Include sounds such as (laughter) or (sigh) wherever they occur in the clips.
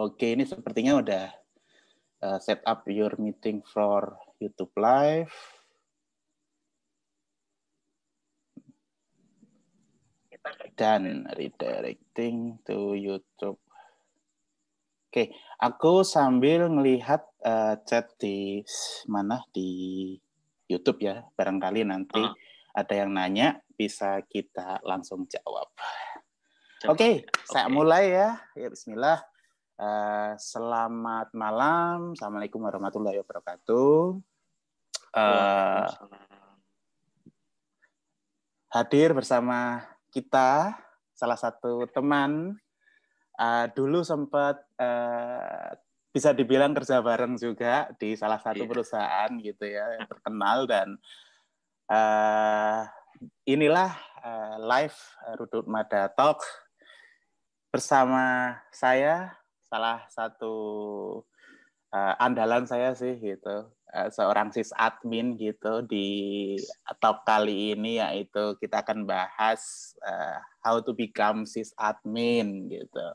Oke, ini sepertinya udah uh, set up your meeting for YouTube Live. Dan redirecting to YouTube. Oke, aku sambil melihat eh, chat di mana di YouTube ya, barangkali nanti uh. ada yang nanya bisa kita langsung jawab. Oke, okay, okay. saya mulai ya. Ya Bismillah. Uh, selamat malam. Assalamualaikum warahmatullahi wabarakatuh. Uh, hadir bersama kita salah satu teman. Uh, dulu sempat uh, bisa dibilang kerja bareng juga di salah satu yeah. perusahaan gitu ya yang terkenal dan uh, inilah uh, live Rudut Mada Talk bersama saya salah satu uh, andalan saya sih gitu uh, seorang sis admin gitu di top kali ini yaitu kita akan bahas uh, how to become sis admin gitu.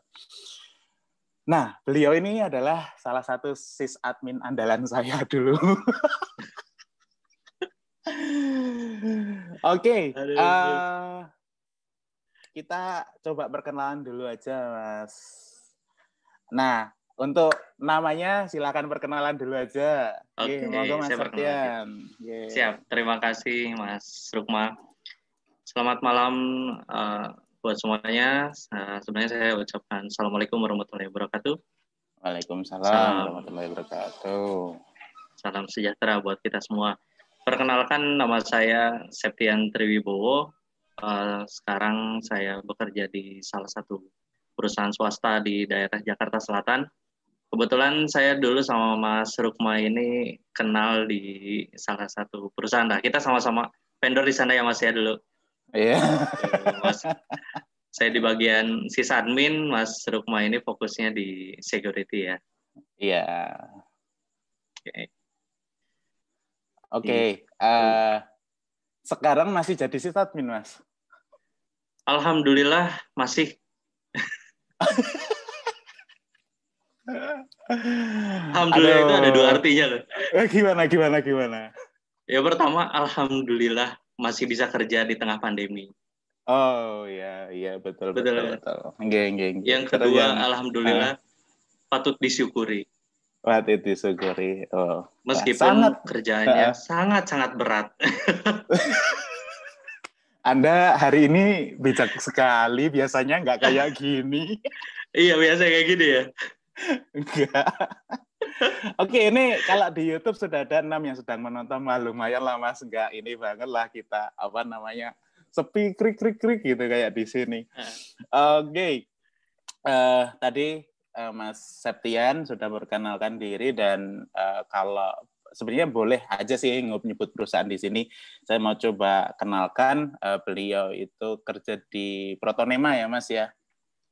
Nah, beliau ini adalah salah satu sis admin andalan saya (laughs) dulu. Oke, okay, uh, kita coba perkenalan dulu aja, Mas. Nah, untuk namanya silakan perkenalan dulu aja. Oke, okay, monggo Mas Yeah. Iya. Siap, terima kasih Mas Rukma. Selamat malam uh, buat semuanya. Uh, sebenarnya saya ucapkan Assalamualaikum warahmatullahi wabarakatuh. Waalaikumsalam Salam. warahmatullahi wabarakatuh. Salam sejahtera buat kita semua. Perkenalkan nama saya Septian Triwibowo, Eh, sekarang saya bekerja di salah satu perusahaan swasta di daerah Jakarta Selatan. Kebetulan saya dulu sama Mas Rukma ini kenal di salah satu perusahaan. Nah, kita sama-sama vendor di sana ya Mas ya dulu. Iya. Yeah. saya di bagian admin Mas Rukma ini fokusnya di security ya. Iya. Yeah. Oke. Okay. Oke. Okay. Uh, eh, sekarang masih jadi sysadmin, Mas? Alhamdulillah masih. Alhamdulillah Aduh. itu ada dua artinya loh. Eh, gimana gimana gimana? Ya pertama alhamdulillah masih bisa kerja di tengah pandemi. Oh ya ya betul betul betul. betul. Geng, geng. Yang kedua yang... Ah. alhamdulillah patut disyukuri. Patut disyukuri. Oh. Meskipun sangat, kerjaannya ah. sangat sangat berat. (laughs) Anda hari ini bijak sekali, biasanya nggak kayak (laughs) gini. iya, biasa kayak gini ya. Enggak. Oke, ini kalau di YouTube sudah ada enam yang sedang menonton, malu lumayan lah mas, nggak ini banget lah kita apa namanya sepi krik krik krik gitu kayak di sini. Eh. Oke, okay. uh, eh, tadi uh, Mas Septian sudah perkenalkan diri dan uh, kalau sebenarnya boleh aja sih nyebut perusahaan di sini. Saya mau coba kenalkan uh, beliau itu kerja di Protonema ya Mas ya.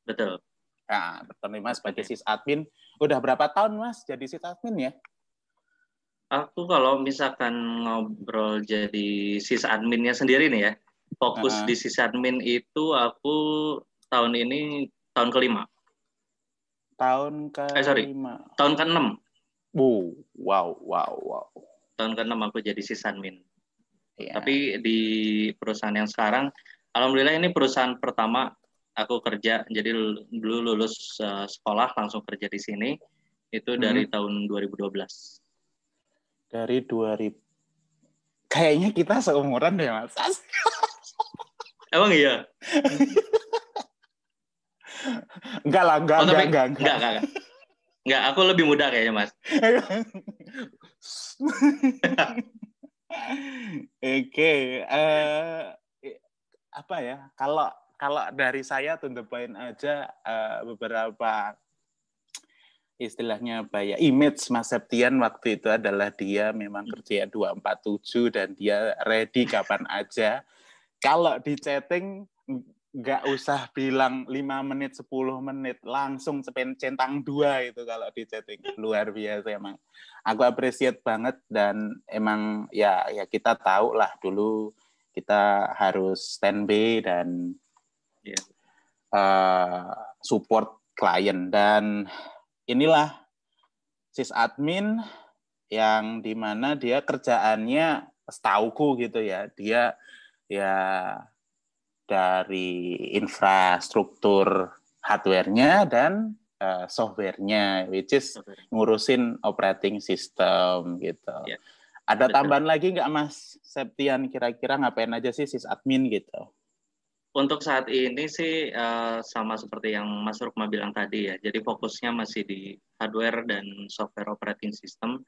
Betul. Nah, Protonema sebagai okay. sysadmin. Udah berapa tahun Mas jadi sysadmin ya? Aku kalau misalkan ngobrol jadi sysadminnya sendiri nih ya. Fokus uh -huh. di sysadmin itu aku tahun ini tahun kelima. Tahun ke eh, sorry. Tahun ke-6. Wow, wow, wow, wow. Tahun ke-6 aku jadi sysadmin. Yeah. Tapi di perusahaan yang sekarang, alhamdulillah ini perusahaan pertama aku kerja. Jadi dulu lulus eh, sekolah langsung kerja di sini. Itu mhm. dari tahun 2012. Dari 2000. Kayaknya kita seumuran deh, Mas. (laughs) Emang iya? enggak lah, enggak, oh, enggak, enggak, enggak. enggak, enggak. Enggak, aku lebih muda kayaknya, Mas. (laughs) Oke, okay. uh, eh, apa ya? Kalau kalau dari saya to poin aja uh, beberapa istilahnya apa ya image Mas Septian waktu itu adalah dia memang hmm. kerja 247 dan dia ready kapan aja. Kalau di chatting nggak usah bilang 5 menit 10 menit langsung centang dua itu kalau di chatting luar biasa emang aku appreciate banget dan emang ya ya kita tahu lah dulu kita harus stand by dan uh, support klien dan inilah sis admin yang dimana dia kerjaannya setauku gitu ya dia ya dari infrastruktur hardware-nya dan uh, software-nya, which is ngurusin operating system gitu. Yeah. Ada Betul. tambahan lagi nggak Mas Septian kira-kira ngapain aja sih admin gitu? Untuk saat ini sih uh, sama seperti yang Mas Rukma bilang tadi ya, jadi fokusnya masih di hardware dan software operating system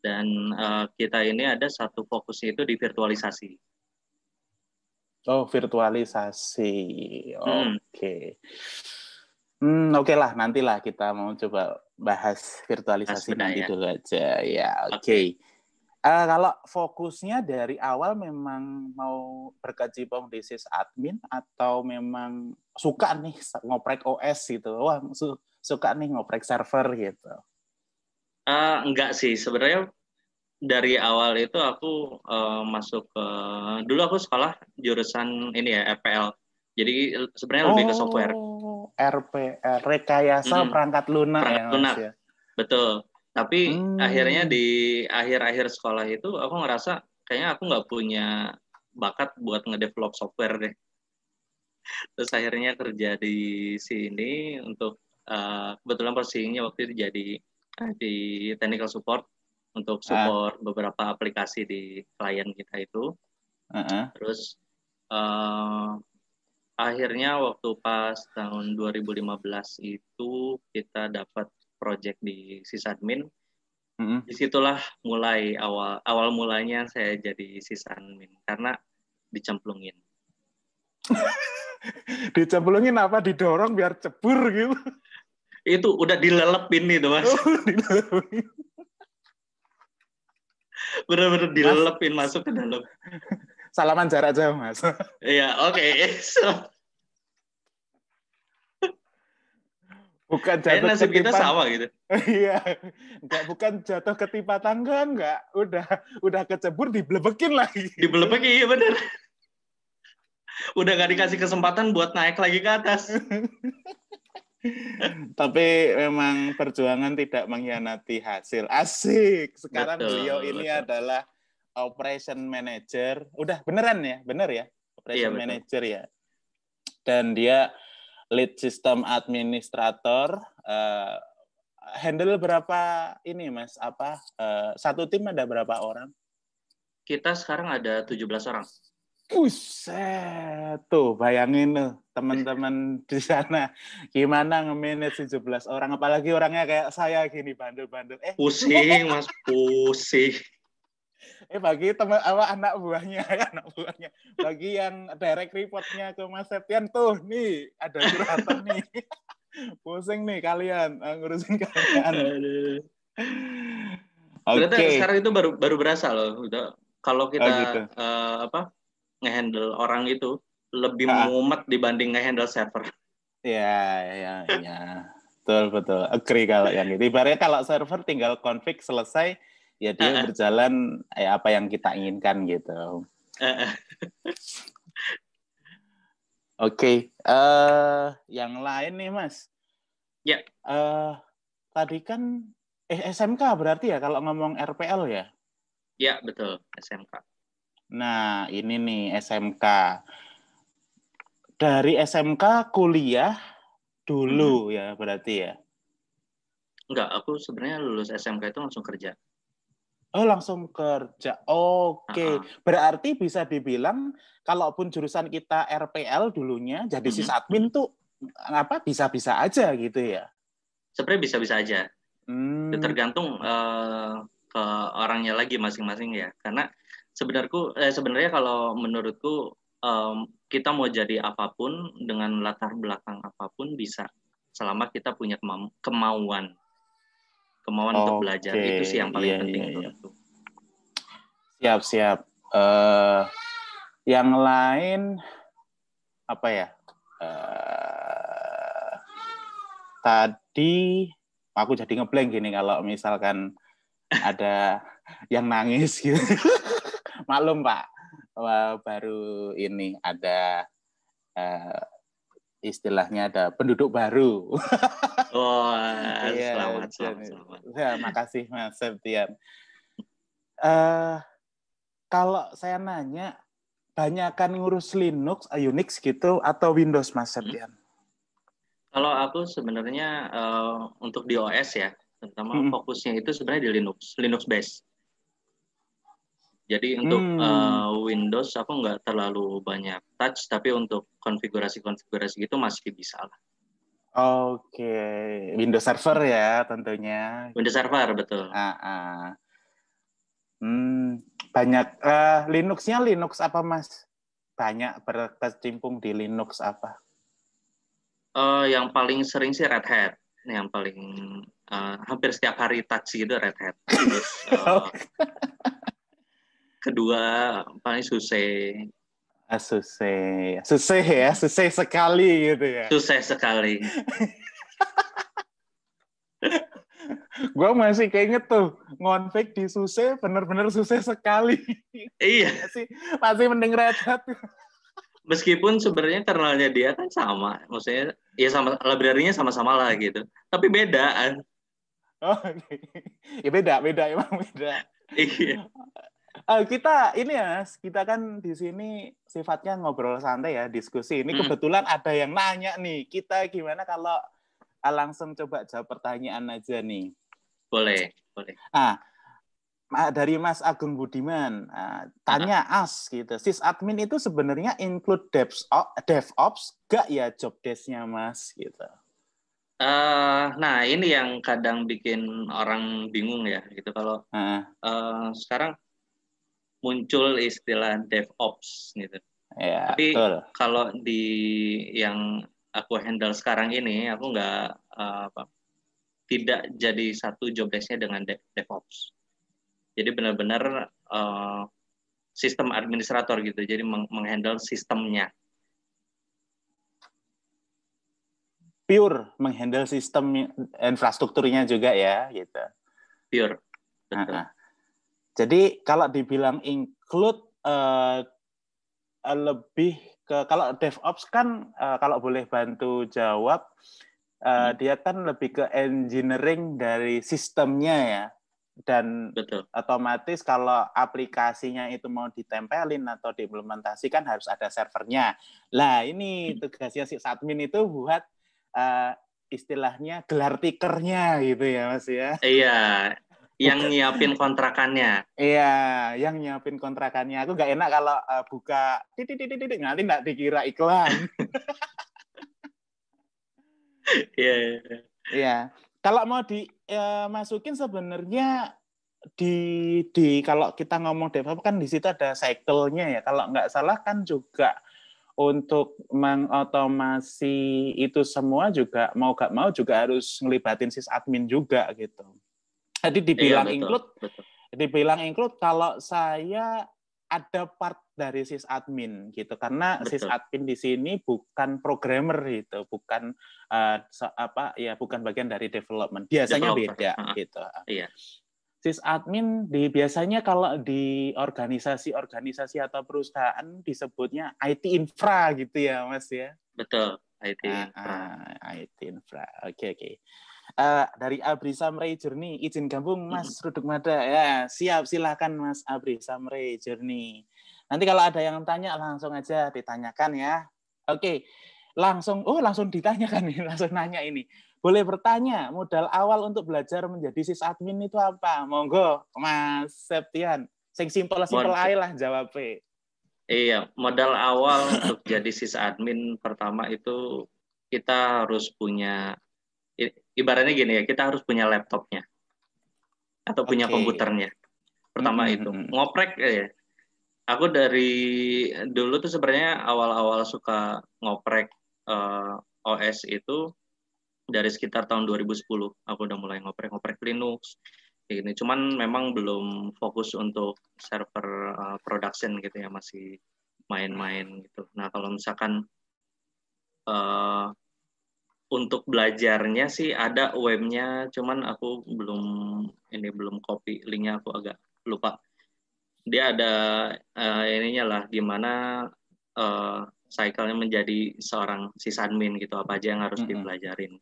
dan uh, kita ini ada satu fokusnya itu di virtualisasi. Oh, virtualisasi. Oke. Okay. Hmm, oke hmm, okay lah, nantilah kita mau coba bahas virtualisasi Mas nanti ya. dulu aja. Ya, oke. Okay. Okay. Uh, eh, kalau fokusnya dari awal memang mau berkecimpung di sisi admin atau memang suka nih ngoprek OS gitu. Wah, su suka nih ngoprek server gitu. Uh, enggak sih, sebenarnya dari awal itu aku uh, masuk ke dulu aku sekolah jurusan ini ya RPL e Jadi sebenarnya oh, lebih ke oh. software. RPL eh, rekayasa hmm, perangkat lunak ya, perangkat ya, lunak. Ya. Betul. Tapi hmm. akhirnya di akhir-akhir sekolah itu aku ngerasa kayaknya aku nggak punya bakat buat ngedevelop software deh. Terus akhirnya kerja di sini untuk uh, kebetulan posisinya waktu itu jadi di technical support untuk ah. support uh. beberapa aplikasi di klien kita itu. Uh -uh. Terus uh, akhirnya waktu pas tahun 2015 itu kita dapat project di sysadmin. uh Disitulah mulai awal awal mulanya saya jadi sysadmin karena dicemplungin. (laughs) dicemplungin apa didorong biar cebur gitu itu udah dilelepin nih mas oh, (laughs) dilelepin bener-bener dilelepin mas. masuk ke dalam salaman jarak jauh mas iya oke okay. so. bukan jatuh eh, nasib kita sama gitu iya enggak bukan jatuh ke tipa tangga enggak udah udah kecebur diblebekin lagi Diblebekin iya bener udah gak dikasih kesempatan buat naik lagi ke atas (laughs) Tapi memang perjuangan tidak mengkhianati hasil. Asik. Sekarang betul, beliau ini adalah operation manager. Udah beneran ya? Bener ya? Operation iya, manager ya. Dan dia lead system administrator uh, handle berapa ini Mas? Apa uh, satu tim ada berapa orang? Kita sekarang ada 17 orang. Buset tuh bayangin tuh teman-teman (laughs) di sana gimana nge-manage 17 orang apalagi orangnya kayak saya gini bandel-bandel eh pusing (laughs) Mas pusing eh bagi teman apa anak buahnya (laughs) anak buahnya bagi yang direct reportnya ke Mas Septian tuh nih ada curhatan nih pusing nih kalian eh, ngurusin kalian Oke. Okay. sekarang itu baru baru berasa loh. kalau kita oh, gitu. uh, apa ngehandle orang itu lebih ah. mumet dibanding ngehandle server. Iya, iya, iya. betul, betul. Agree kalau yang itu. Ibaratnya kalau server tinggal konflik selesai, ya dia uh -uh. berjalan eh, apa yang kita inginkan gitu. Uh Oke, okay. uh, eh, yang lain nih Mas. Ya. Yeah. Uh, tadi kan eh, SMK berarti ya kalau ngomong RPL ya? Ya yeah, betul SMK. Nah, ini nih SMK. Dari SMK kuliah dulu hmm. ya berarti ya? Enggak, aku sebenarnya lulus SMK itu langsung kerja. Oh, langsung kerja. Oke. Okay. Uh -huh. Ah. Berarti bisa dibilang kalaupun jurusan kita RPL dulunya jadi hmm. sysadmin tuh apa bisa-bisa aja gitu ya. Sebenarnya bisa-bisa aja. Hmm. tergantung uh, ke orangnya lagi masing-masing ya. Karena sebenarku eh, sebenarnya kalau menurutku um, kita mau jadi apapun dengan latar belakang apapun bisa selama kita punya kema kemauan kemauan okay. untuk belajar itu sih yang paling yeah, penting yeah, iya, iya. Yeah. Siap siap. Uh, yang lain apa ya? Uh, tadi aku jadi ngeblank gini kalau misalkan ada yang nangis gitu. (laughs) maklum Pak, eh, baru ini ada uh, istilahnya ada penduduk baru. Oh, (laughs) kasih iya, selamat, selamat, selamat. Ya, makasih Mas Septian. Uh, kalau saya nanya, kan ngurus Linux, Unix gitu, atau Windows Mas hmm. Septian? Kalau aku sebenarnya uh, untuk di OS ya, terutama hmm. fokusnya itu sebenarnya di Linux, Linux base. Jadi untuk hmm. uh, Windows aku nggak terlalu banyak touch, tapi untuk konfigurasi-konfigurasi gitu masih bisa lah. Oke, okay. Windows Server ya tentunya. Windows Server betul. Uh, uh. Hmm, banyak uh, Linuxnya Linux apa mas? Banyak berkecimpung di Linux apa? Uh, yang paling sering sih Red Hat, yang paling uh, hampir setiap hari touch gitu Red Hat. (laughs) Terus, uh, kedua paling susah susah susah ya susah sekali gitu ya susah sekali (laughs) gue masih kayaknya tuh ngonfek di susah bener-bener susah sekali iya (laughs) masih masih mending redhat meskipun sebenarnya kernelnya dia kan sama maksudnya ya sama library-nya sama-sama lah gitu tapi beda oh, okay. (laughs) ya beda beda emang beda iya uh, kita ini ya, kita kan di sini sifatnya ngobrol santai ya, diskusi. Ini hmm. kebetulan ada yang nanya nih, kita gimana kalau eh, langsung coba jawab pertanyaan aja nih. Boleh, boleh. Ah, dari Mas Agung Budiman, uh, tanya uh -huh. as gitu. Sis admin itu sebenarnya include devs, DevOps gak ya job desk Mas gitu. Uh, nah ini yang kadang bikin orang bingung ya gitu kalau uh. Uh, sekarang muncul istilah DevOps gitu. Ya, Tapi kalau di yang aku handle sekarang ini, aku nggak apa, tidak jadi satu job dengan dev DevOps. Jadi benar-benar uh, sistem administrator gitu. Jadi meng menghandle sistemnya. Pure menghandle sistem infrastrukturnya juga ya gitu. Pure. Betul. Uh -huh. Jadi kalau dibilang include uh, lebih ke kalau DevOps kan uh, kalau boleh bantu jawab uh, hmm. dia kan lebih ke engineering dari sistemnya ya dan Betul. otomatis kalau aplikasinya itu mau ditempelin atau diimplementasikan harus ada servernya. Lah ini hmm. tugasnya si admin itu buat uh, istilahnya gelar tikernya gitu ya Mas ya. Iya, yang nyiapin kontrakannya. Iya, yang nyiapin kontrakannya. Aku gak enak kalau uh, buka titik titik titik nanti nggak dikira iklan. (laughs) Iya, iya. Iya. Iya. Kalau mau dimasukin eh, uh, sebenarnya di di kalau kita ngomong develop kan di situ ada cycle ya. Kalau nggak salah kan juga untuk mengotomasi itu semua juga mau gak mau juga harus ngelibatin sis admin juga gitu. Tadi dibilang iya, betul, include, betul. dibilang include kalau saya ada part dari sysadmin gitu karena Betul. sysadmin di sini bukan programmer gitu bukan uh, apa ya bukan bagian dari development biasanya developer. beda uh-huh. gitu iya. sysadmin di biasanya kalau di organisasi-organisasi atau perusahaan disebutnya IT infra gitu ya mas ya betul IT ah, infra uh, uh, ah, IT infra oke okay, oke okay uh, dari Abri Samre Jurni Izin gabung Mas Ruduk Mada. Ya, siap silahkan Mas Abri Samre Jurni Nanti kalau ada yang tanya langsung aja ditanyakan ya. Oke. Langsung oh langsung ditanyakan nih, (laughs) langsung nanya ini. Boleh bertanya, modal awal untuk belajar menjadi sis admin itu apa? Monggo Mas Septian. Sing simpel-simpel aja lah jawabnya. Iya, modal awal untuk jadi sis admin pertama itu kita harus punya ibaratnya gini ya kita harus punya laptopnya atau punya komputernya pertama mm-hmm. itu hmm, hmm. ngoprek eh, ya aku dari dulu tuh sebenarnya awal-awal suka ngoprek uh, eh, OS itu dari sekitar tahun 2010 aku udah mulai ngoprek ngoprek Linux Ini cuman memang belum fokus untuk server uh, production gitu ya masih main-main gitu nah kalau misalkan uh, untuk belajarnya sih ada webnya, cuman aku belum ini belum copy linknya aku agak lupa. Dia ada uh, ininya lah gimana uh, eh, cycle menjadi seorang sysadmin gitu apa aja yang harus mm -hmm. dipelajarin.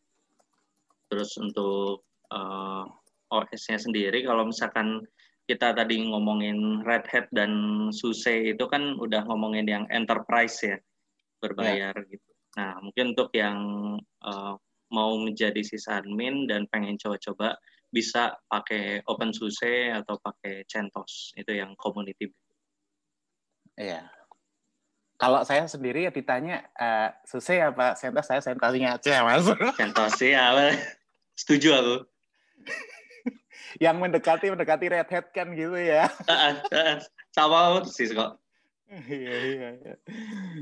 Terus untuk uh, eh, OS-nya sendiri kalau misalkan kita tadi ngomongin Red Hat dan SUSE itu kan udah ngomongin yang enterprise ya berbayar yeah. gitu Nah, mungkin untuk yang uh, mau menjadi sysadmin dan pengen coba-coba bisa pakai open OpenSUSE atau pakai CentOS itu yang community. Iya. Kalau saya sendiri ya ditanya uh, SUSE apa CentOS saya CentOSnya aja mas. (laughs) CentOS ya, setuju aku. (laughs) yang mendekati mendekati Red Hat kan gitu ya. (laughs) Sama sih kok. Iya iya. iya.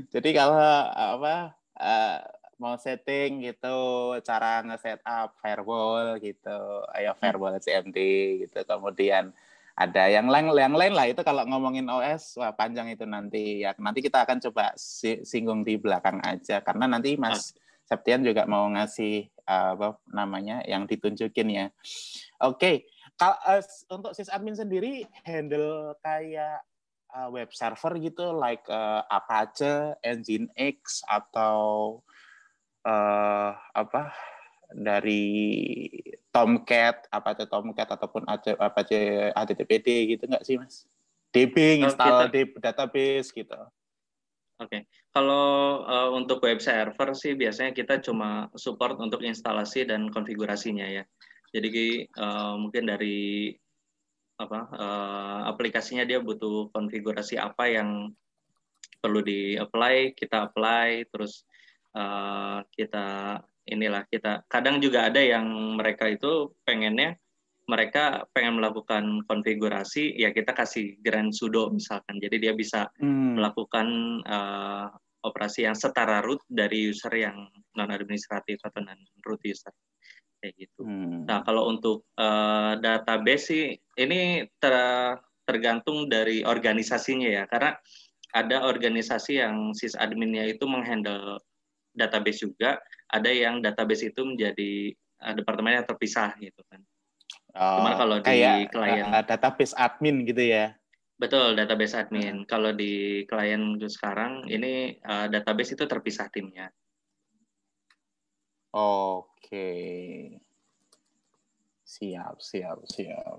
Jadi kalau eh, apa Eh, mau setting gitu cara nge-set up firewall gitu ayo hmm. firewall CMD gitu kemudian ada yang lain yang lain lah itu kalau ngomongin OS wah panjang itu nanti ya nanti kita akan coba singgung di belakang aja karena nanti Mas ah. Septian juga mau ngasih eh, apa namanya yang ditunjukin ya oke okay. kalau uh, eh, untuk sysadmin sendiri handle kayak uh, web server gitu like uh, eh, Apache, Nginx atau uh, apa dari Tomcat, apa itu Tomcat ataupun apa Apache HTTPD gitu nggak sih mas? DB install oh, database gitu. Oke, okay. kalau uh, untuk web server sih biasanya kita cuma support untuk instalasi dan konfigurasinya ya. Jadi uh, mungkin dari apa uh, aplikasinya dia butuh konfigurasi apa yang perlu di apply kita apply terus uh, kita inilah kita kadang juga ada yang mereka itu pengennya mereka pengen melakukan konfigurasi ya kita kasih grand sudo misalkan jadi dia bisa hmm. melakukan uh, operasi yang setara root dari user yang non administratif atau non root user kayak gitu. Hmm. Nah kalau untuk uh, database sih ini ter tergantung dari organisasinya ya karena ada organisasi yang adminnya itu menghandle database juga, ada yang database itu menjadi uh, departemen yang terpisah gitu kan. Oh, Cuman kalau di eh, klien database admin gitu ya. Betul, database admin. Hmm. Kalau di klien sekarang ini uh, database itu terpisah timnya. Oke. Siap, siap, siap.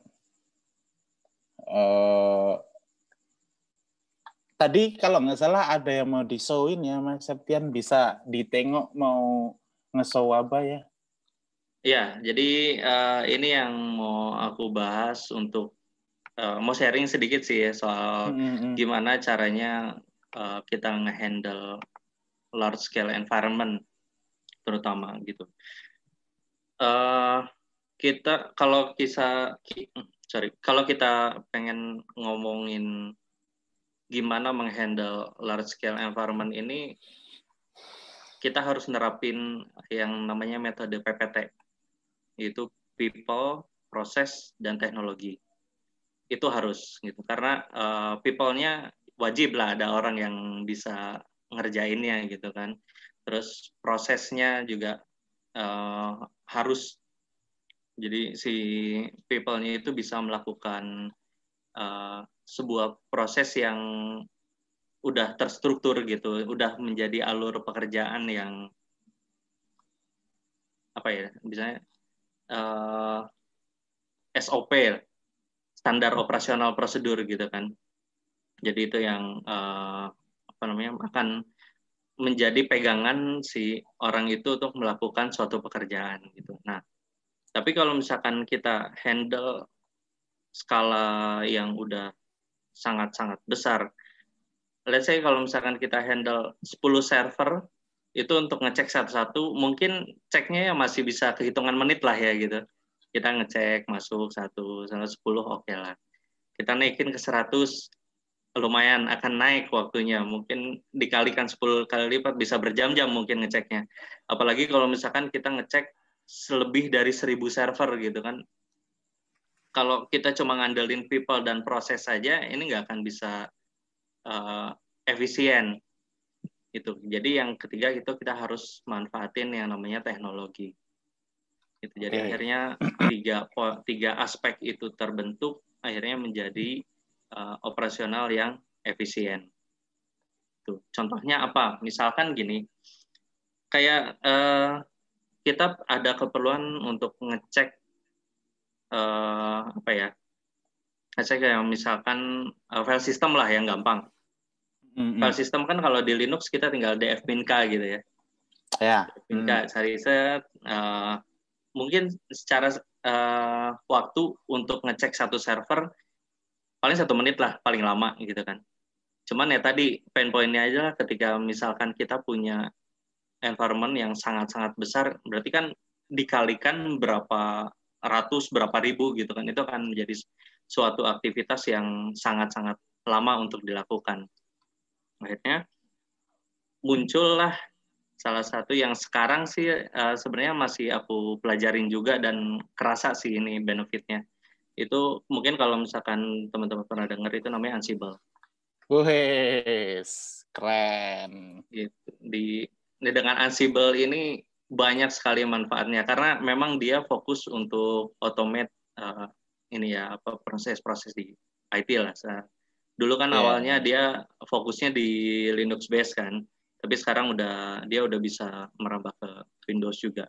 Uh, tadi kalau nggak salah ada yang mau disowin ya Mas Septian bisa ditengok mau ngesow apa ya? Iya, jadi uh, ini yang mau aku bahas untuk uh, mau sharing sedikit sih ya soal mm-hmm. gimana caranya uh, kita ngehandle large scale environment terutama gitu. Uh, kita kalau kisah sorry kalau kita pengen ngomongin gimana menghandle large scale environment ini kita harus nerapin yang namanya metode PPT yaitu people, proses dan teknologi itu harus gitu karena uh, people-nya wajib lah ada orang yang bisa ngerjainnya gitu kan terus prosesnya juga uh, harus jadi si people-nya itu bisa melakukan uh, sebuah proses yang udah terstruktur gitu, udah menjadi alur pekerjaan yang apa ya, misalnya uh, eh, SOP, standar operasional prosedur gitu kan. Jadi itu yang uh, apa namanya akan menjadi pegangan si orang itu untuk melakukan suatu pekerjaan gitu. Nah, tapi kalau misalkan kita handle skala yang udah sangat-sangat besar, let's say kalau misalkan kita handle 10 server itu untuk ngecek satu-satu, mungkin ceknya ya masih bisa kehitungan menit lah ya gitu. Kita ngecek masuk satu, sampai sepuluh, oke okay lah. Kita naikin ke 100, lumayan akan naik waktunya mungkin dikalikan 10 kali lipat bisa berjam-jam mungkin ngeceknya apalagi kalau misalkan kita ngecek lebih dari 1000 server gitu kan kalau kita cuma ngandelin people dan proses saja ini nggak akan bisa uh, efisien gitu jadi yang ketiga itu kita harus manfaatin yang namanya teknologi gitu jadi okay. akhirnya tiga tiga aspek itu terbentuk akhirnya menjadi uh, operasional yang efisien. Tuh, contohnya apa? Misalkan gini, kayak uh, kita ada keperluan untuk ngecek uh, apa ya? Ngecek kayak misalkan uh, file system lah yang gampang. Mm-hmm. File system kan kalau di Linux kita tinggal k gitu ya. Ya. Yeah. mm. cari set. Uh, mungkin secara uh, waktu untuk ngecek satu server paling satu menit lah paling lama gitu kan cuman ya tadi pain pointnya aja lah ketika misalkan kita punya environment yang sangat-sangat besar berarti kan dikalikan berapa ratus berapa ribu gitu kan itu akan menjadi suatu aktivitas yang sangat-sangat lama untuk dilakukan akhirnya muncullah salah satu yang sekarang sih uh, sebenarnya masih aku pelajarin juga dan kerasa sih ini benefitnya itu mungkin kalau misalkan teman-teman pernah dengar itu namanya Ansible. Wes, keren. Gitu. Di, di dengan Ansible ini banyak sekali manfaatnya karena memang dia fokus untuk automate uh, ini ya apa proses-proses di IT lah. dulu kan yeah. awalnya dia fokusnya di Linux base kan, tapi sekarang udah dia udah bisa merambah ke Windows juga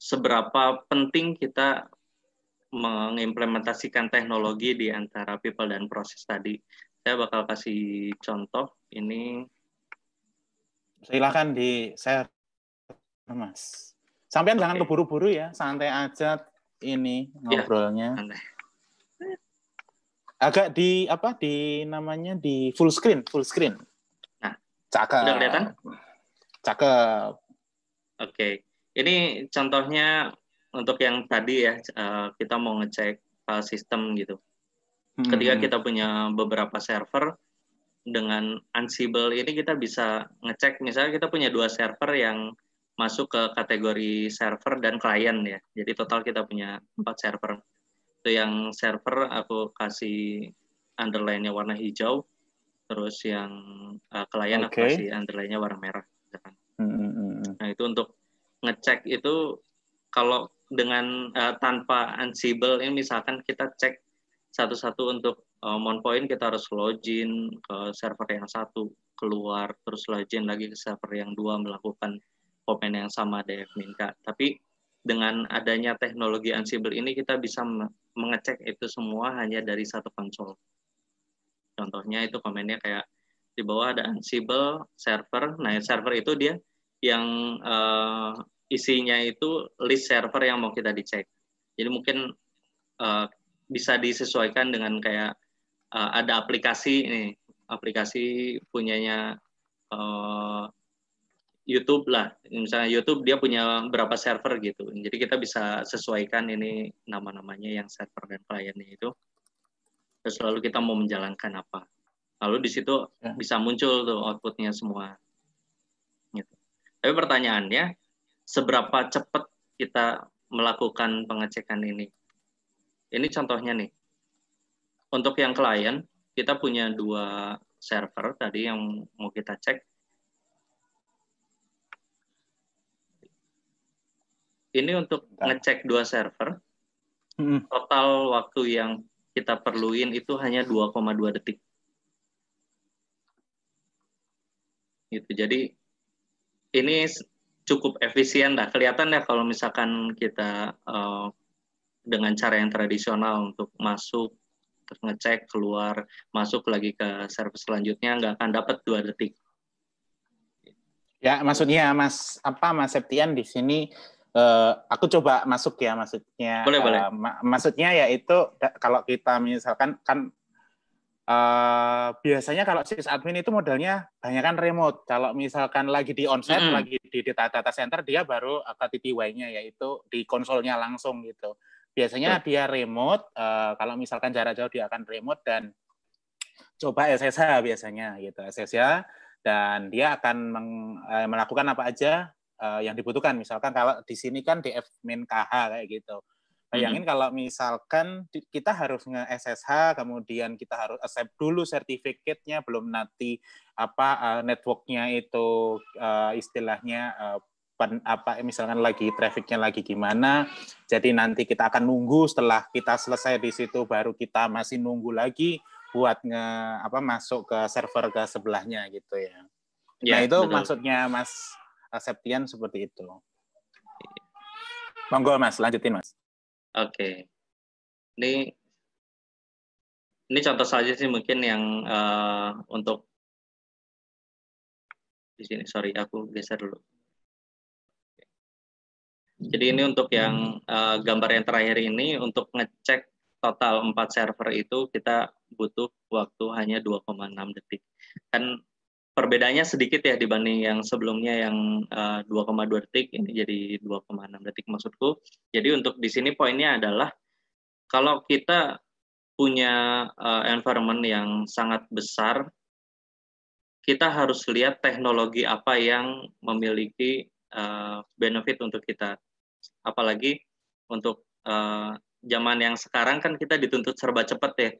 seberapa penting kita mengimplementasikan teknologi di antara people dan proses tadi. Saya bakal kasih contoh ini. Silahkan di share, Mas. Sampai okay. jangan keburu-buru ya, santai aja ini iya, ngobrolnya. Ya, Agak di apa di namanya di full screen, full screen. Nah, cakep. Sudah kelihatan? Cakep. Oke. Okay. Ini contohnya untuk yang tadi ya eh, kita mau ngecek file system gitu. Ketika hmm. kita punya beberapa server dengan Ansible ini kita bisa ngecek misalnya kita punya dua server yang masuk ke kategori server dan klien ya. Jadi total kita punya empat server. Itu yang server aku kasih underline-nya warna hijau, terus yang uh, klien okay. aku kasih underline-nya warna merah. hmm. hmm, hmm nah itu untuk ngecek itu kalau dengan uh, tanpa Ansible ini misalkan kita cek satu-satu untuk uh, point kita harus login ke server yang satu keluar terus login lagi ke server yang dua melakukan komen yang sama deh minta tapi dengan adanya teknologi Ansible ini kita bisa mengecek itu semua hanya dari satu konsol contohnya itu komennya kayak di bawah ada Ansible server nah server itu dia yang uh, isinya itu list server yang mau kita dicek. Jadi mungkin uh, bisa disesuaikan dengan kayak uh, ada aplikasi ini, aplikasi punyanya uh, YouTube lah. Misalnya YouTube dia punya berapa server gitu. Jadi kita bisa sesuaikan ini nama-namanya yang server dan kliennya itu. Terus lalu kita mau menjalankan apa. Lalu di situ ya. bisa muncul tuh outputnya semua. Tapi pertanyaannya, seberapa cepat kita melakukan pengecekan ini? Ini contohnya nih. Untuk yang klien, kita punya dua server tadi yang mau kita cek. Ini untuk ngecek dua server. Hmm. Total waktu yang kita perluin itu hanya 2,2 detik. Gitu. Jadi ini cukup efisien lah kelihatan ya kalau misalkan kita uh, dengan cara yang tradisional untuk masuk ngecek keluar masuk lagi ke service selanjutnya nggak akan dapat dua detik ya maksudnya mas apa mas Septian di sini uh, aku coba masuk ya maksudnya boleh, uh, boleh. Eh, ma maksudnya itu kalau kita misalkan kan Eh, biasanya kalau admin itu modalnya banyak kan remote. Kalau misalkan lagi di onsite, mm -hmm. lagi di data, data center, dia baru TTY-nya yaitu di konsolnya langsung gitu. Biasanya dia remote. Uh, kalau misalkan jarak jauh dia akan remote dan coba SSH biasanya gitu. SSH dan dia akan meng, uh, melakukan apa aja uh, yang dibutuhkan. Misalkan kalau di sini kan di admin KH kayak gitu. Bayangin hmm. kalau misalkan kita harus nge-SSH, kemudian kita harus accept dulu sertifikatnya, belum nanti apa uh, networknya itu uh, istilahnya uh, pen, apa misalkan lagi trafficnya lagi gimana. Jadi nanti kita akan nunggu setelah kita selesai di situ, baru kita masih nunggu lagi buat nge apa masuk ke server ke sebelahnya gitu ya. ya nah itu betul. maksudnya Mas Septian seperti itu. Monggo Mas, lanjutin Mas. Oke. Ini ini contoh saja sih mungkin yang uh, untuk di sini. Sorry, aku geser dulu. Jadi ini untuk yang uh, gambar yang terakhir ini untuk ngecek total empat server itu kita butuh waktu hanya 2,6 detik. Kan perbedaannya sedikit ya dibanding yang sebelumnya yang uh, eh, 2,2 detik ini jadi 2,6 detik maksudku. Jadi untuk di sini poinnya adalah kalau kita punya uh, environment yang sangat besar, kita harus lihat teknologi apa yang memiliki uh, benefit untuk kita. Apalagi untuk uh, zaman yang sekarang kan kita dituntut serba cepat ya.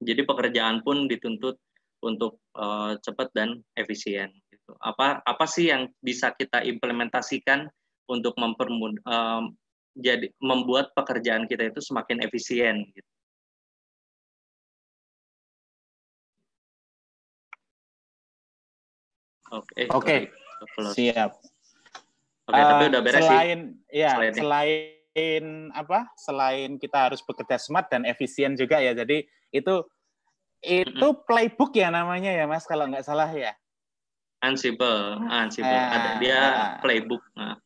Jadi pekerjaan pun dituntut untuk uh, cepat dan efisien. Gitu. Apa apa sih yang bisa kita implementasikan untuk mempermud, um, jadi membuat pekerjaan kita itu semakin efisien. Gitu. Oke. Okay. Okay. Siap. Oke, okay, uh, tapi eh, udah beres selain, sih. Ya, selain selain apa? Selain kita harus bekerja smart dan efisien juga ya. Jadi itu itu playbook ya namanya ya mas kalau nggak salah ya Ansible Ansible ah, ah, ada dia ah, playbook nah.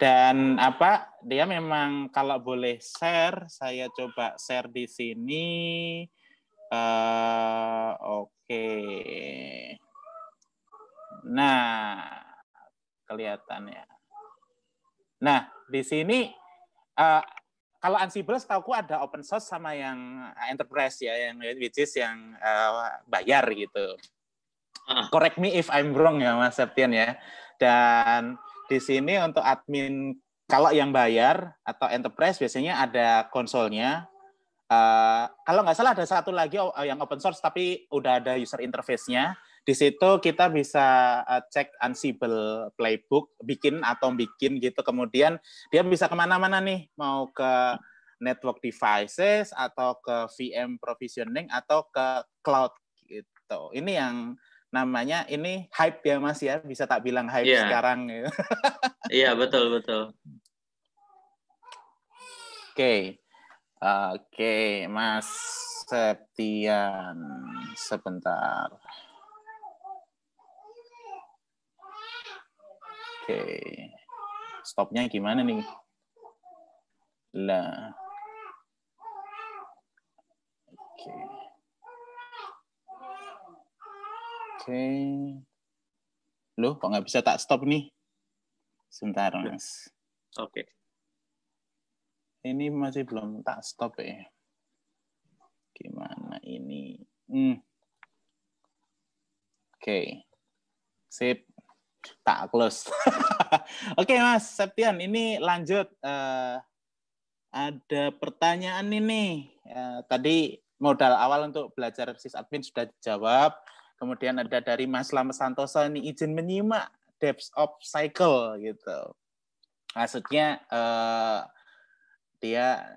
dan apa dia memang kalau boleh share saya coba share di sini uh, oke okay. nah kelihatan ya nah di sini uh, kalau Ansible setahu ada open source sama yang eh, enterprise ya yang which is yang uh, bayar gitu. Uh. Correct me if I'm wrong ya Mas Septian ya. Dan di sini untuk admin kalau yang bayar atau enterprise biasanya ada konsolnya. Uh, kalau nggak salah ada satu lagi oh, yang open source tapi udah ada user interface-nya. Di situ kita bisa eh, cek Ansible playbook, bikin atau bikin gitu. Kemudian dia bisa kemana-mana nih, mau ke network devices atau ke VM provisioning atau ke cloud gitu. Ini yang namanya ini hype ya Mas ya, bisa tak bilang hype yeah. sekarang gitu. (laughs) Iya, yeah, betul betul. Oke. Okay. Oke, okay, Mas Septian. Sebentar. okay. stopnya gimana nih lah oke okay. oke okay. loh kok nggak bisa tak stop nih sebentar iya. mas oke okay. ini masih belum tak stop ya gimana ini hmm. oke okay. sip tak close. (laughs) Oke okay, Mas Septian, ini lanjut uh, ada pertanyaan ini. Uh, tadi modal awal untuk belajar Admin sudah dijawab. Kemudian ada dari Mas Lama Santoso ini izin menyimak depth of cycle gitu. Maksudnya uh, dia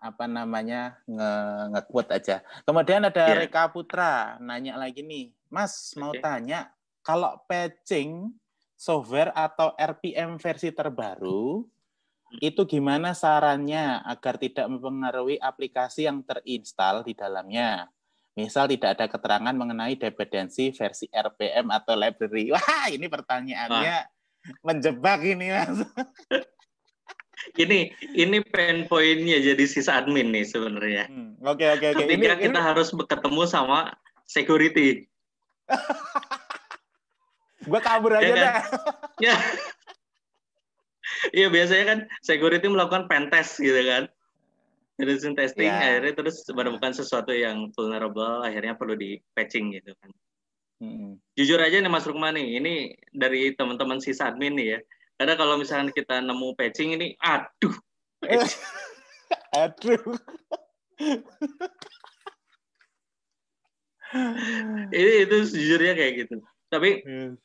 apa namanya nge, aja. Kemudian ada yeah. Reka Putra nanya lagi nih, Mas okay. mau tanya kalau patching software atau RPM versi terbaru itu gimana sarannya agar tidak mempengaruhi aplikasi yang terinstal di dalamnya? Misal tidak ada keterangan mengenai dependensi versi RPM atau library. (laughs) Wah, ini pertanyaannya ah. menjebak ini, Mas. (laughs) ini ini pain poinnya jadi sisa admin nih sebenarnya. Hmm, oke, oke, oke. Ketika ini, kita ini... harus ketemu sama security. (laughs) Gue kabur aja ya, kan? dah. Ya. Iya biasanya kan security melakukan pen test gitu kan. Penetration testing yeah. akhirnya terus menemukan sesuatu yang vulnerable akhirnya perlu di patching gitu kan. Hmm. Jujur aja nih Mas Rukmani, ini dari teman-teman si admin nih ya. Karena kalau misalnya kita nemu patching ini aduh. (laughs) aduh. ini itu sejujurnya kayak gitu. Tapi hmm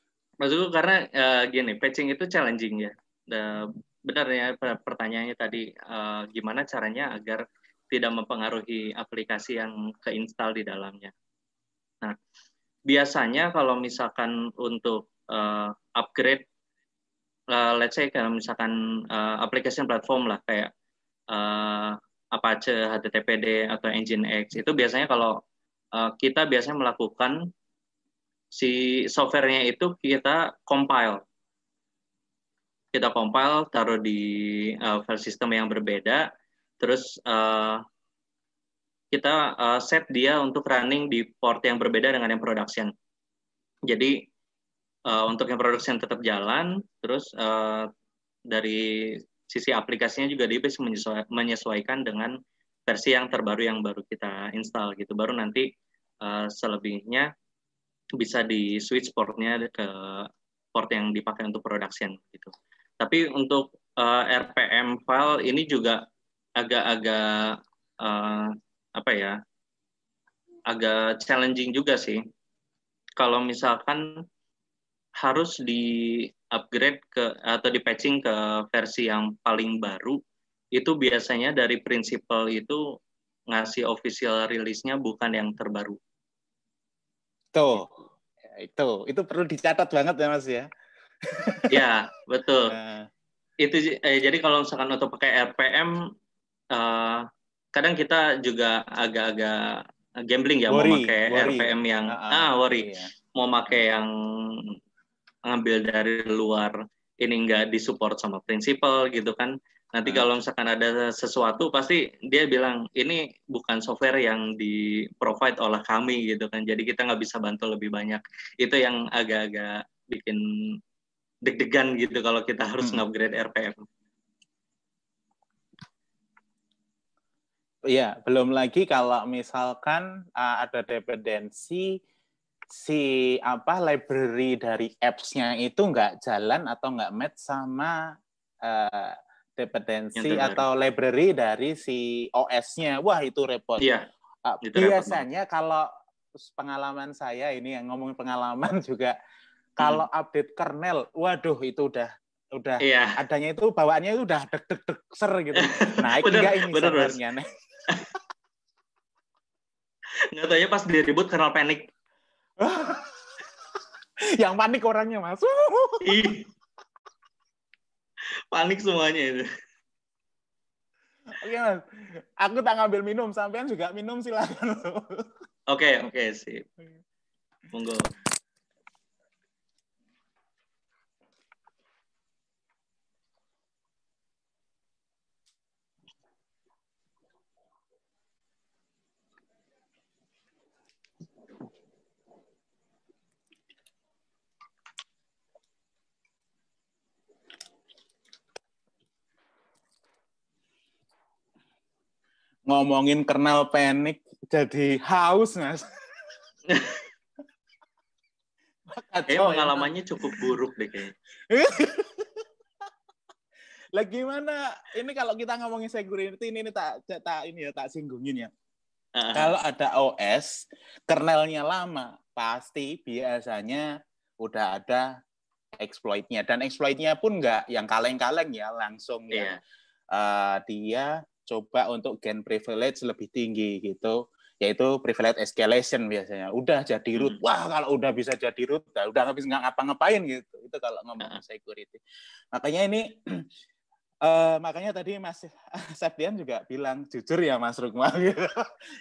maksudku karena uh, gini patching itu challenging ya uh, benar ya pertanyaannya tadi uh, gimana caranya agar tidak mempengaruhi aplikasi yang keinstall di dalamnya nah biasanya kalau misalkan untuk uh, upgrade uh, let's say kalau misalkan uh, aplikasi platform lah kayak uh, Apache, HTTPD atau Nginx itu biasanya kalau uh, kita biasanya melakukan si softwarenya itu kita compile. Kita compile, taruh di uh, file system yang berbeda, terus uh, kita uh, set dia untuk running di port yang berbeda dengan yang production. Jadi uh, untuk yang production tetap jalan, terus uh, dari sisi aplikasinya juga dia bisa menyesuaikan dengan versi yang terbaru yang baru kita install gitu. Baru nanti uh, selebihnya bisa di switch portnya ke port yang dipakai untuk production gitu. Tapi untuk uh, eh, RPM file ini juga agak-agak uh, apa ya? agak challenging juga sih. Kalau misalkan harus di upgrade ke atau di patching ke versi yang paling baru itu biasanya dari prinsipal itu ngasih official release-nya bukan yang terbaru itu itu itu perlu dicatat banget ya mas ya. ya betul. (laughs) Nah. Itu eh, jadi kalau misalkan untuk pakai RPM, uh, eh, kadang kita juga agak-agak gambling ya worry, mau pakai RPM yang uh -uh. ah worry, iya. mau pakai yang ngambil dari luar ini nggak disupport sama prinsipal gitu kan Nanti nah. kalau misalkan ada sesuatu pasti dia bilang ini bukan software yang di provide oleh kami gitu kan. Jadi kita nggak bisa bantu lebih banyak. Itu yang agak-agak bikin deg-degan gitu kalau kita harus hmm. upgrade RPM. Iya, belum lagi kalau misalkan uh, ada dependensi si apa library dari apps-nya itu nggak jalan atau nggak match sama eh, dependensi atau library dari si OS-nya. Wah, itu repot. Iya. Uh, itu biasanya repot. kalau pengalaman saya ini yang ngomongin pengalaman (laughs) juga hmm. kalau update kernel, waduh itu udah udah iya. adanya itu bawaannya itu udah deg deg deg ser gitu. (laughs) Nah, bener, enggak ini bener, sebenarnya. (laughs) Nggak tanya pas diribut kernel panik. yang panik orangnya, masuk panik semuanya itu. Oke, Mas. Aku tak ngambil minum, sampean juga minum silakan. Oke, oke, sip. Monggo. ngomongin kernel panik jadi haus mas (laughs) Kayaknya ya, pengalamannya cukup buruk deh kayaknya. (laughs) lah gimana? Ini kalau kita ngomongin security ini, ini tak tak ini ya tak singgungin ya. Uh-huh. Kalau ada OS, kernelnya lama, pasti biasanya udah ada exploitnya dan exploitnya pun nggak yang kaleng-kaleng ya langsung yeah. ya uh, eh, dia coba untuk gain privilege lebih tinggi gitu yaitu privilege escalation biasanya. Udah jadi hmm. root, hmm. wah kalau udah bisa jadi root, nah, udah habis nggak ngapa-ngapain gitu. Itu kalau ngomong nah. security. Makanya ini uh, (clears throat) makanya tadi Mas (laughs) Septian juga bilang jujur ya Mas Rukma (laughs) gitu.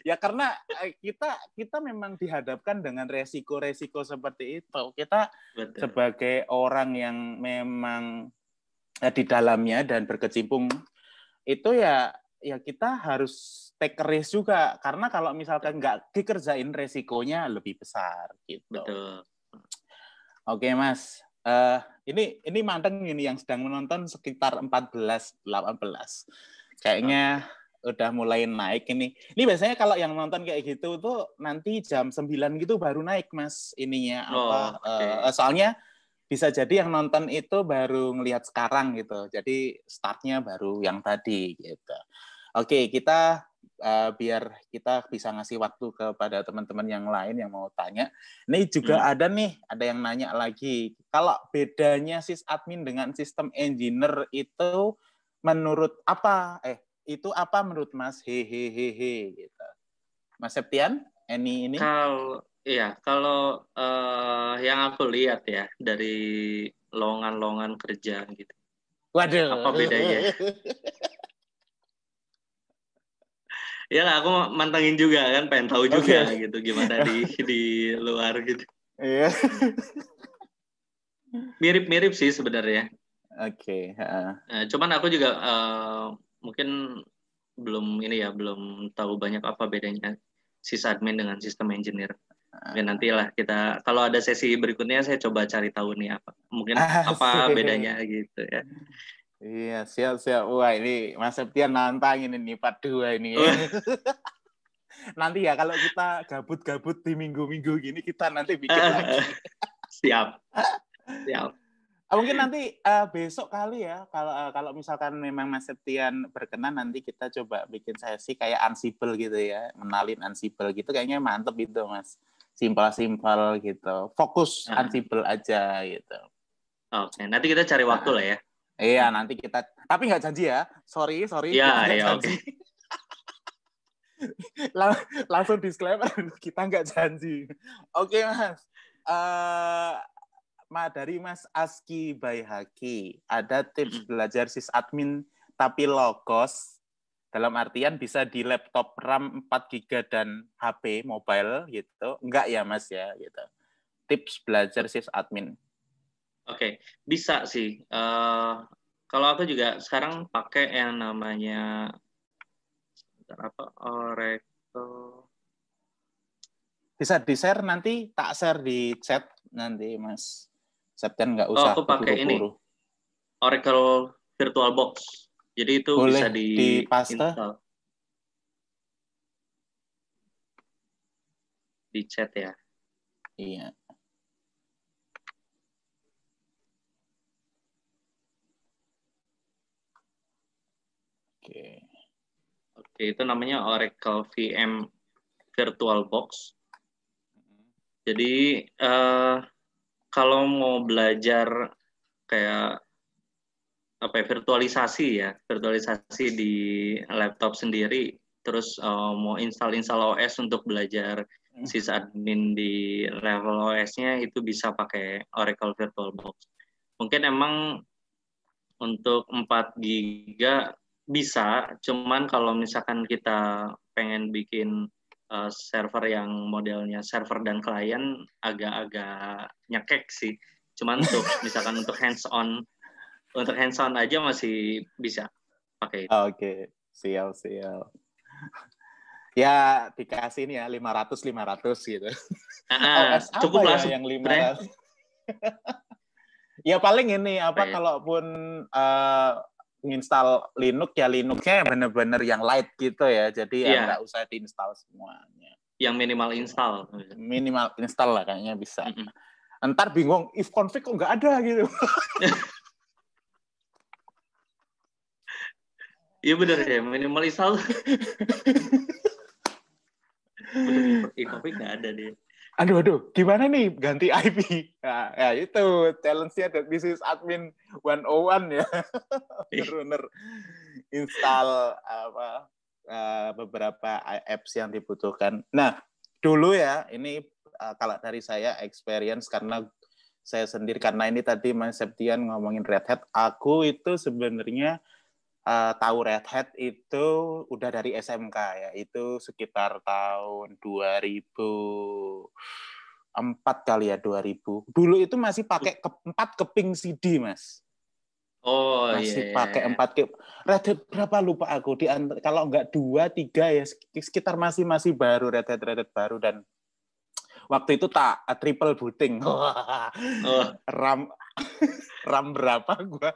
ya karena eh, kita kita memang dihadapkan dengan resiko-resiko seperti itu. Kita Betul. sebagai orang yang memang eh, di dalamnya dan berkecimpung itu ya ya kita harus take risk juga karena kalau misalkan nggak dikerjain resikonya lebih besar gitu. Betul. Oke mas, uh, ini ini manteng ini yang sedang menonton sekitar 14 18 kayaknya udah mulai naik ini. Ini biasanya kalau yang nonton kayak gitu tuh nanti jam 9 gitu baru naik Mas ininya oh, apa okay. uh, eh, soalnya bisa jadi yang nonton itu baru ngelihat sekarang gitu. Jadi startnya baru yang tadi gitu. Oke, kita uh, biar kita bisa ngasih waktu kepada teman-teman yang lain yang mau tanya. Ini juga hmm. ada nih, ada yang nanya lagi. Kalau bedanya sysadmin dengan sistem engineer itu menurut apa? Eh, itu apa menurut Mas? Hehehehe gitu. Mas Septian, Eni ini? Kalau Iya, kalau uh, yang aku lihat ya dari longan-longan kerja gitu. Waduh. Apa bedanya? (laughs) lah, aku mantengin juga kan, pengen tahu juga gitu gimana di di luar gitu. Iya. Mirip-mirip sih sebenarnya. Oke. Okay. Uh. Nah, cuman aku juga uh, mungkin belum ini ya, belum tahu banyak apa bedanya sysadmin dengan sistem engineer. Nanti ya, nantilah kita kalau ada sesi berikutnya saya coba cari tahu nih apa mungkin Asik. Ah, (laughs) apa bedanya gitu ya. Iya, siap siap. Wah, ini Mas Septian nantangin ini part 2 ini. Oh. (laughs) nanti ya kalau kita gabut-gabut di minggu-minggu gini kita nanti bikin ah, lagi. (laughs) siap. Siap. Ah, mungkin nanti uh, besok kali ya kalau uh, kalau misalkan memang Mas Septian berkenan nanti kita coba bikin sesi kayak Ansible gitu ya, menalin Ansible gitu kayaknya mantep itu Mas simpel-simpel gitu fokus nah. simpel aja gitu oke okay. nanti kita cari waktu lah ya iya nanti kita tapi nggak janji ya sorry sorry Iya, iya oke (laughs) langsung disclaimer (laughs) kita nggak janji oke okay, mas uh, eh, Ma dari Mas Aski Bayhaki ada tips belajar sysadmin tapi logos dalam artian bisa di laptop RAM 4 GB dan HP mobile gitu. Enggak ya Mas ya gitu. Tips belajar admin Oke, okay. bisa sih. Uh, kalau aku juga sekarang pakai yang namanya apa Oracle. Bisa di share nanti tak share di chat nanti Mas. Septian nggak oh, usah. Oh, aku pakai buru -buru. ini. Oracle Virtual Box. Jadi itu Boleh bisa di, di paste. Di chat ya. Iya. Oke. Oke, itu namanya Oracle VM Virtual Box. Jadi uh, kalau mau belajar kayak apa ya, virtualisasi ya virtualisasi di laptop sendiri terus uh, mau install install OS untuk belajar hmm. sysadmin di level OS-nya itu bisa pakai Oracle VirtualBox mungkin emang untuk 4 giga bisa cuman kalau misalkan kita pengen bikin uh, server yang modelnya server dan klien agak-agak nyekek sih cuman untuk (laughs) misalkan untuk hands on untuk hands on aja masih bisa pakai ah, Oke, okay. sial sial. ya dikasih nih ya lima ratus gitu. Uh, ah, (laughs) cukup ya yang yang ratus. ya paling ini apa right. kalaupun uh, eh, nginstal Linux ya Linuxnya bener-bener yang light gitu ya jadi yeah. ya iya. nggak usah diinstal semuanya yang minimal install minimal install lah kayaknya bisa mm -hmm. ntar bingung if config kok nggak ada gitu (laughs) Iya benar ya, minimalisal. bener seperti topik nggak ada deh. Aduh, aduh, gimana nih ganti IP? Nah, ya itu challenge-nya di sisi admin 101 ya. Bener-bener (laughs) iya. install apa eh, beberapa apps yang dibutuhkan. Nah, dulu ya, ini eh, kalau dari saya experience karena saya sendiri karena ini tadi Mas Septian ngomongin Red Hat, aku itu sebenarnya uh, tahu Red Hat itu udah dari SMK ya, itu sekitar tahun 2000 empat kali ya dua ribu Dulu itu masih pakai ke, empat keping CD, Mas. Oh iya, masih iya. pakai iya. empat ke Red Hat berapa lupa aku di kalau nggak dua tiga ya sekitar masih masih baru Red Hat Red Hat baru dan waktu itu tak triple booting. Oh. (laughs) RAM (laughs) RAM berapa gua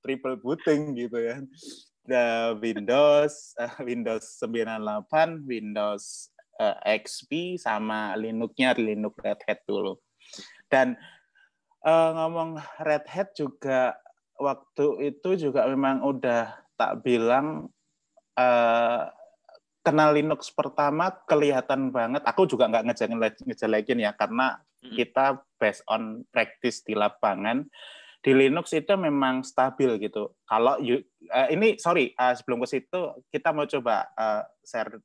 triple booting gitu ya. Kan. The nah, Windows uh, Windows 98, Windows uh, eh, XP sama Linux-nya Linux Red Hat dulu. Dan uh, ngomong Red Hat juga waktu itu juga memang udah tak bilang uh, kenal Linux pertama kelihatan banget. Aku juga nggak ngejelekin, ya karena kita based on practice di lapangan di Linux itu memang stabil gitu. Kalau you, uh, eh, ini sorry uh, sebelum ke situ kita mau coba uh, share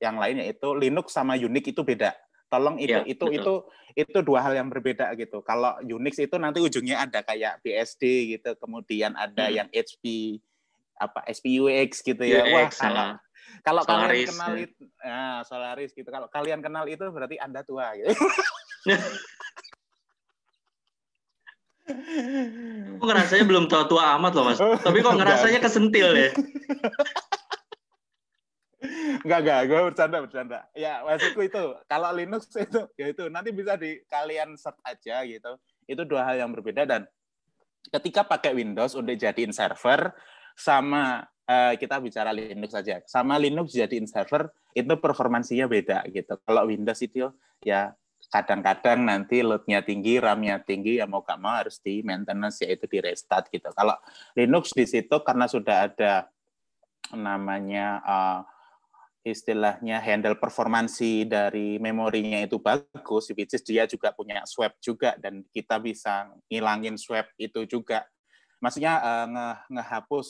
yang lain yaitu Linux sama Unix itu beda. Tolong itu ya, itu betul. itu itu dua hal yang berbeda gitu. Kalau Unix itu nanti ujungnya ada kayak BSD gitu, kemudian ada hmm. yang HP apa SPUX gitu ya. UX, Wah, kalau kalau kalian kenal ya. itu, nah, Solaris gitu. Kalau kalian kenal itu berarti Anda tua gitu. (laughs) Aku ngerasanya belum tua-tua amat loh mas. Oh, Tapi kok ngerasanya kesentil ya. Enggak, enggak. Gue bercanda, bercanda. Ya, maksudku itu. Kalau Linux itu, ya itu. Nanti bisa di kalian search aja gitu. Itu dua hal yang berbeda. Dan ketika pakai Windows, untuk jadiin server, sama uh, kita bicara Linux saja. Sama Linux jadiin server, itu performansinya beda gitu. Kalau Windows itu ya kadang-kadang nanti loadnya tinggi, RAM-nya tinggi, ya mau gak mau harus di maintenance, yaitu di restart gitu. Kalau Linux di situ karena sudah ada namanya uh, istilahnya handle performansi dari memorinya itu bagus, which is dia juga punya swap juga, dan kita bisa ngilangin swap itu juga. Maksudnya uh, nge ngehapus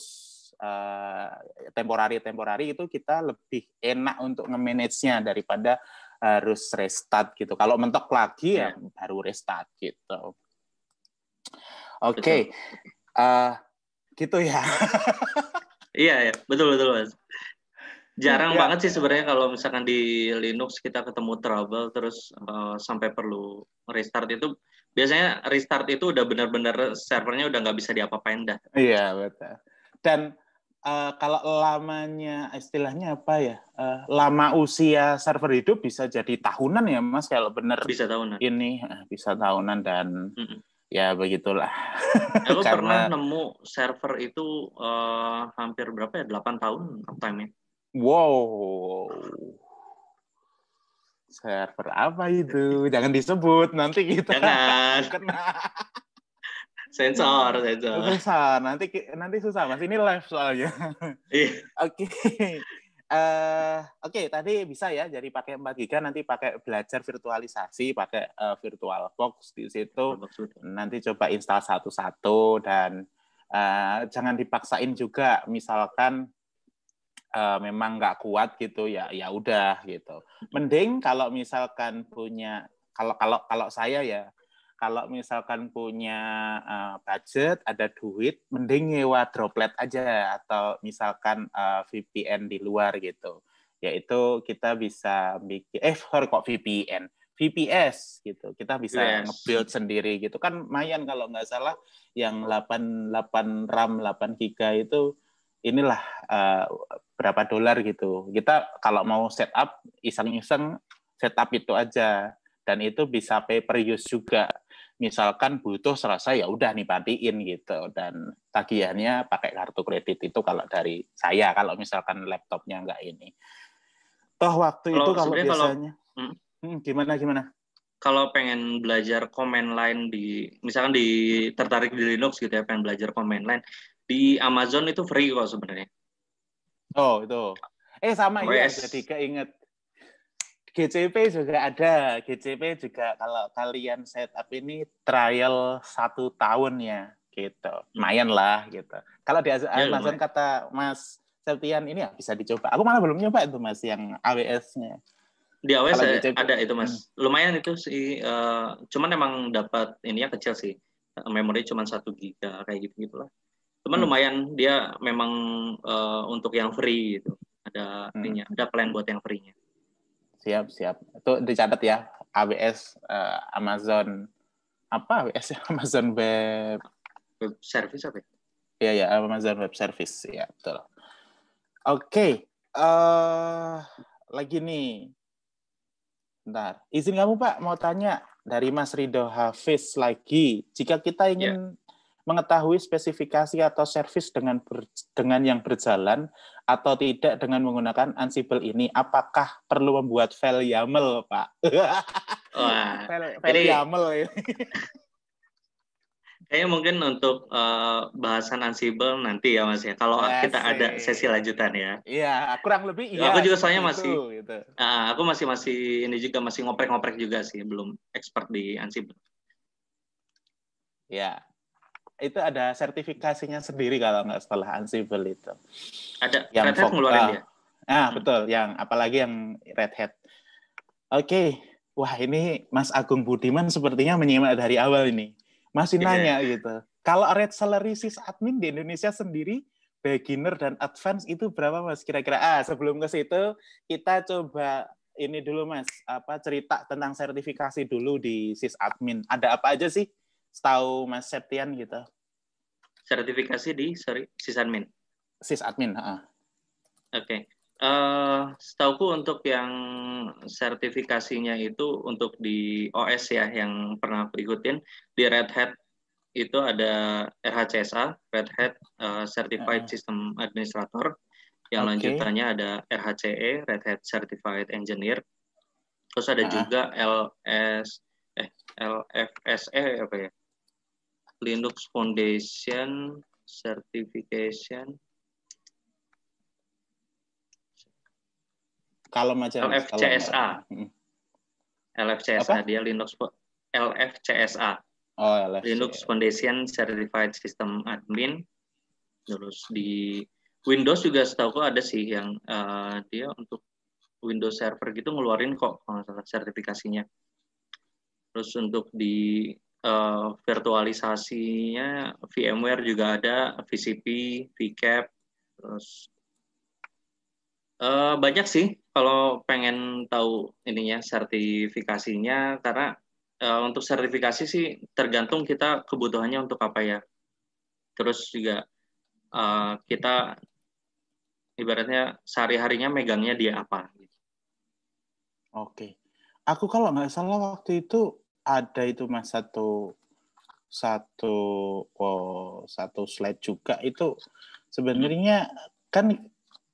eh, temporari-temporari temporary itu kita lebih enak untuk nge-manage-nya daripada harus restart gitu. Kalau mentok lagi ya, ya baru restart gitu. Oke, okay. uh, eh, gitu ya. (laughs) iya, iya, betul betul mas. Jarang ya. banget sih sebenarnya kalau misalkan di Linux kita ketemu trouble terus uh, sampai perlu restart itu biasanya restart itu udah benar-benar servernya udah nggak bisa diapa-apain dah. Iya betul. Dan uh, kalau lamanya istilahnya apa ya uh, lama usia server hidup bisa jadi tahunan ya mas kalau benar bisa tahunan ini eh, bisa tahunan dan mm -mm. ya begitulah lo (laughs) Karena... pernah nemu server itu uh, hampir berapa ya 8 tahun uptime-nya wow server apa itu jangan disebut nanti kita jangan (laughs) kena sensor nah, sensor susah nanti nanti susah mas ini live soalnya iya. (laughs) oke eh, oke tadi bisa ya jadi pakai 4 giga nanti pakai belajar virtualisasi pakai uh, virtual box di situ nanti coba install satu-satu dan uh, jangan dipaksain juga misalkan uh, memang nggak kuat gitu ya ya udah gitu mending kalau misalkan punya kalau kalau kalau saya ya kalau misalkan punya uh, budget, ada duit, mending nyewa droplet aja atau misalkan uh, eh, VPN di luar gitu. Yaitu kita bisa bikin eh sorry kok VPN, VPS gitu. Kita bisa yes. nge-build sendiri gitu kan Mayan kalau nggak salah yang 8 8 RAM 8 giga itu inilah uh, berapa dolar gitu. Kita kalau mau setup iseng-iseng setup itu aja dan itu bisa pay per use juga misalkan butuh serasa ya udah nih bantiin gitu dan tagihannya pakai kartu kredit itu kalau dari saya kalau misalkan laptopnya nggak ini toh waktu kalau, itu kalau biasanya kalau, hmm? hmm, gimana gimana kalau pengen belajar command line di misalkan di tertarik di Linux gitu ya pengen belajar command line di Amazon itu free kok sebenarnya oh itu eh sama ya ketika jadi keinget GCP juga ada. GCP juga kalau kalian setup ini trial satu tahun ya, gitu. Lumayan lah, gitu. Kalau di ya, ya. kata Mas Septian ini ya bisa dicoba. Aku malah belum nyoba itu Mas yang AWS-nya. Di AWS ya GCP, ada itu Mas. Hmm. Lumayan itu sih. Uh, cuman emang dapat ininya kecil sih. Memori cuma satu giga kayak gitu gitulah. Cuman hmm. lumayan dia memang uh, untuk yang free gitu. Ada hmm. ininya, ada plan buat yang free-nya. Siap, siap. Itu dicatat ya, AWS uh, eh, Amazon apa AWS ya? (laughs) Amazon Web Web Service apa? ya ya, Amazon Web Service ya, betul. Oke, okay. uh, eh, lagi nih. ntar Izin kamu Pak mau tanya dari Mas Ridho Hafiz lagi. Jika kita ingin yeah mengetahui spesifikasi atau servis dengan ber, dengan yang berjalan atau tidak dengan menggunakan Ansible ini? Apakah perlu membuat file YAML, Pak? (laughs) Wah, file, file jadi, YAML. (laughs) Kayaknya mungkin untuk uh, bahasan Ansible nanti ya Mas ya. Kalau Masih. Iya kita ada sesi lanjutan ya. Iya, kurang lebih iya. Aku juga soalnya itu, masih gitu. uh, aku masih masih ini juga masih ngoprek-ngoprek juga sih, belum expert di Ansible. Ya itu ada sertifikasinya sendiri kalau nggak setelah Ansible itu. Ada yang Red Hat ngeluarin dia. Ah, hmm. betul. Yang apalagi yang Red Hat. Oke. Okay. Wah, ini Mas Agung Budiman sepertinya menyimak dari awal ini. Masih iya. nanya gitu. Kalau Red Salary Sys Admin di Indonesia sendiri beginner dan advance itu berapa Mas kira-kira? Ah, sebelum ke situ kita coba ini dulu Mas, apa cerita tentang sertifikasi dulu di Sys Admin. Ada apa aja sih setahu Mas Septian gitu. Sertifikasi di sorry sysadmin. Sysadmin, heeh. Oke. Okay. Uh, eh, setauku untuk yang sertifikasinya itu untuk di OS ya yang pernah aku ikutin di Red Hat itu ada RHCSA Red Hat uh, Certified uh. System Administrator yang okay. lanjutannya ada RHCE Red Hat Certified Engineer terus ada uh. juga LS eh LFSE apa ya Linux Foundation Certification. Kalau macam, LFCSA. LFCSA mm-hmm. dia Linux LFCSA. Oh, Linux Foundation Certified System Admin. Terus di Windows juga setahu ada sih yang uh, dia untuk Windows Server gitu ngeluarin kok kalau sertifikasinya. Terus untuk di uh, virtualisasinya VMware juga ada, VCP, VCAP, terus uh, banyak sih kalau pengen tahu ininya sertifikasinya karena uh, untuk sertifikasi sih tergantung kita kebutuhannya untuk apa ya. Terus juga uh, kita ibaratnya sehari-harinya megangnya dia apa. Oke. Aku kalau nggak salah waktu itu ada itu mas satu satu oh, satu slide juga itu sebenarnya kan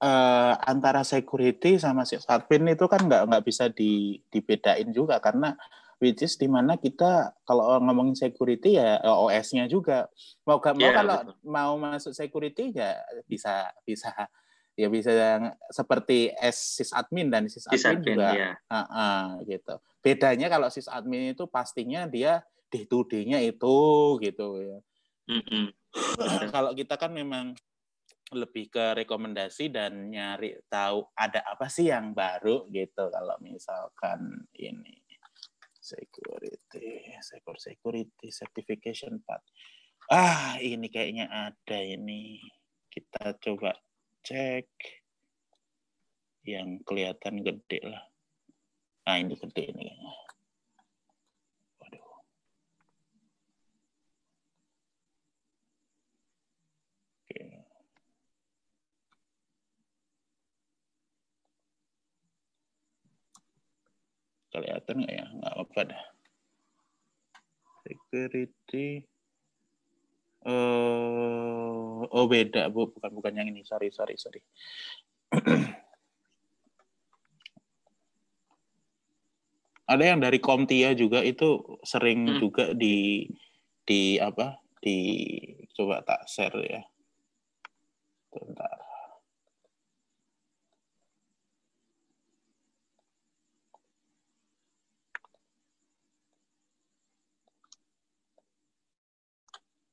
eh, antara security sama admin itu kan nggak nggak bisa di, dibedain juga karena which is di mana kita kalau ngomongin security ya eh, OS-nya juga mau gak mau iya, kalau betul. mau masuk security ya bisa bisa ya bisa yang seperti S admin dan sysadmin, sysadmin juga ya. uh, uh, gitu. Bedanya kalau sis admin itu pastinya dia di to itu gitu ya. Mm (clears throat) kalau kita kan memang lebih ke rekomendasi dan nyari tahu ada apa sih yang baru gitu kalau misalkan ini security secure security certification part ah ini kayaknya ada ini kita coba cek yang kelihatan gede lah. Nah, ini gede ini Waduh. Oke. Kelihatan nggak ya? Nggak apa-apa dah. Security. Uh, oh beda bu, bukan bukan yang ini. Sorry sorry sorry. (clears throat) Ada yang dari Komtia juga itu sering hmm. juga di di apa di coba tak share ya. Bentar.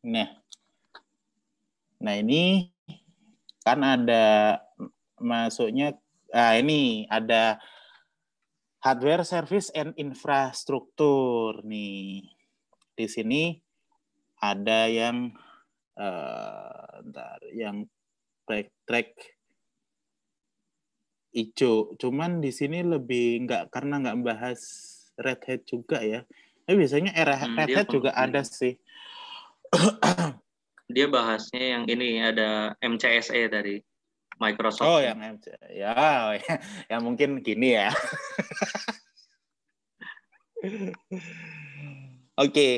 Nah, Nah ini kan ada masuknya ah ini ada hardware service and infrastruktur nih. Di sini ada yang uh, yang track track hijau. Cuman di sini lebih nggak karena nggak bahas red hat juga ya. Tapi biasanya era hmm, red hat juga ada sih dia bahasnya yang ini ada MCSE dari Microsoft. Oh, yang MC. Ya, (laughs) ya, mungkin gini ya. (laughs) Oke, okay.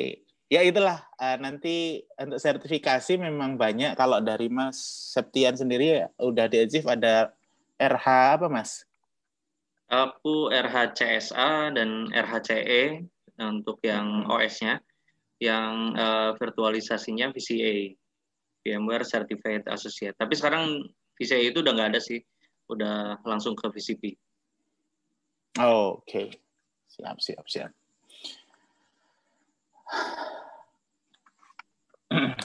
ya itulah eh, nanti untuk sertifikasi memang banyak kalau dari Mas Septian sendiri ya, udah di achieve ada RH apa Mas? Aku RHCSA dan RHCE untuk yang OS-nya, yang uh, virtualisasinya VCA. VMware Certified Associate. Tapi sekarang VCA itu udah nggak ada sih, udah langsung ke VCP. Oh, Oke, okay. siap siap siap. (clears throat)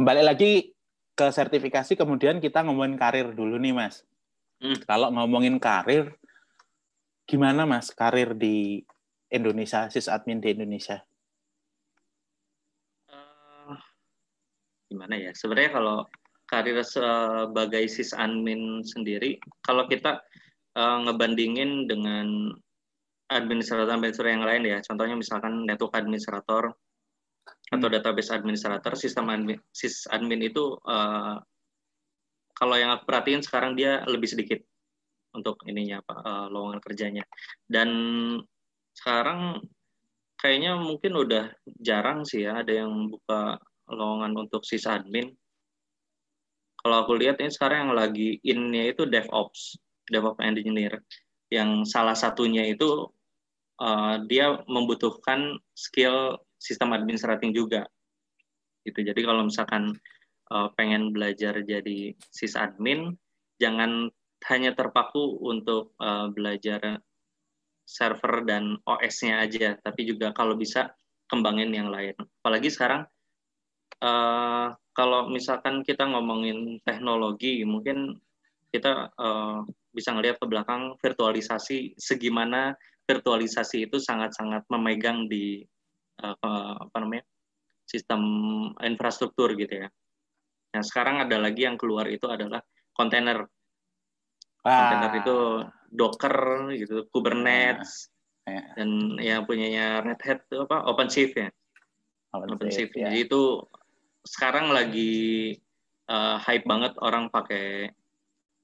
Balik lagi ke sertifikasi, kemudian kita ngomongin karir dulu nih, Mas. Hmm. Kalau ngomongin karir, gimana Mas karir di Indonesia, sis admin di Indonesia? Eh, gimana ya? Sebenarnya kalau karir sebagai sis admin sendiri, kalau kita uh, ngebandingin dengan administrator-administrator yang lain ya, contohnya misalkan network administrator hmm. atau database administrator, sistem admin, admin itu uh, kalau yang aku perhatiin sekarang dia lebih sedikit untuk ininya apa uh, lowongan kerjanya dan sekarang kayaknya mungkin udah jarang sih ya ada yang buka lowongan untuk sis admin. kalau aku lihat ini sekarang yang lagi innya itu DevOps DevOps engineer yang salah satunya itu uh, dia membutuhkan skill sistem administrating juga gitu jadi kalau misalkan uh, pengen belajar jadi sis admin, jangan hanya terpaku untuk uh, belajar server dan OS-nya aja, tapi juga kalau bisa kembangin yang lain. Apalagi sekarang uh, kalau misalkan kita ngomongin teknologi, mungkin kita uh, bisa ngelihat ke belakang virtualisasi segimana virtualisasi itu sangat-sangat memegang di uh, apa namanya sistem infrastruktur gitu ya. Nah sekarang ada lagi yang keluar itu adalah container container itu Docker gitu, Kubernetes iya. dan yang punyanya Red Hat itu apa OpenShift ya. OpenShift. Iya. Jadi itu sekarang lagi uh, hype banget orang pakai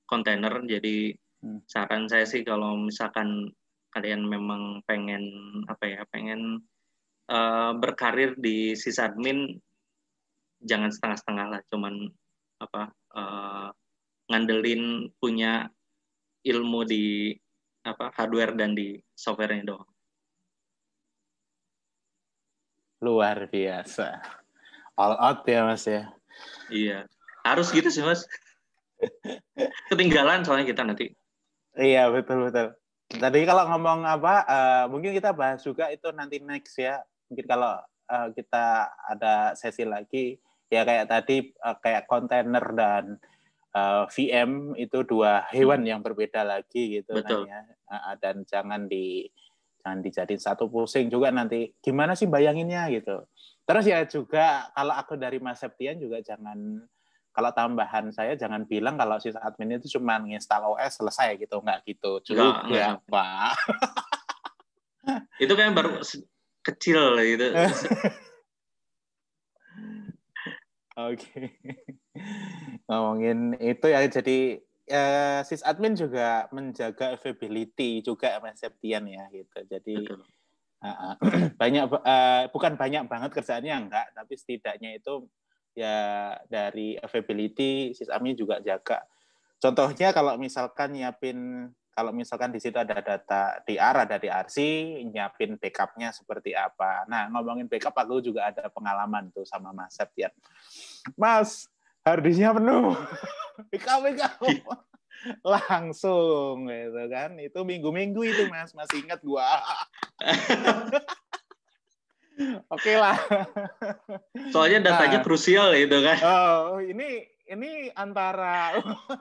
kontainer. Jadi hmm. saran saya sih kalau misalkan kalian memang pengen apa ya, pengen uh, berkarir di sysadmin jangan setengah-setengah lah, cuman apa uh, ngandelin punya ilmu di apa hardware dan di softwarenya doang. Luar biasa. All out ya mas ya. Iya. Harus gitu sih mas. (laughs) Ketinggalan soalnya kita nanti. Iya betul betul. Tadi kalau ngomong apa, uh, mungkin kita bahas juga itu nanti next ya. Mungkin kalau uh, kita ada sesi lagi ya kayak tadi uh, kayak kontainer dan uh, eh, VM itu dua hewan hmm. yang berbeda lagi gitu kan Betul. kan ya. Ah, ah, dan jangan di jangan dijadiin satu pusing juga nanti gimana sih bayanginnya gitu. Terus ya juga kalau aku dari Mas Septian juga jangan kalau tambahan saya jangan bilang kalau si admin itu cuma nginstal OS selesai gitu nggak gitu juga nggak, pak itu kan baru kecil gitu (laughs) oke ngomongin itu ya jadi eh, sis admin juga menjaga availability juga Mas Septian ya gitu. Jadi Uh, (clears throat) banyak uh, bukan banyak banget kerjaannya enggak, tapi setidaknya itu ya dari availability sis admin juga jaga. Contohnya kalau misalkan nyiapin kalau misalkan di situ ada data di DR, ada RC nyiapin backupnya seperti apa. Nah, ngomongin backup, aku juga ada pengalaman tuh sama Mas Septian. Mas, hardisnya penuh backup (laughs) backup langsung gitu kan itu minggu-minggu itu mas masih ingat gua (laughs) oke lah soalnya datanya nah, krusial itu kan oh ini ini antara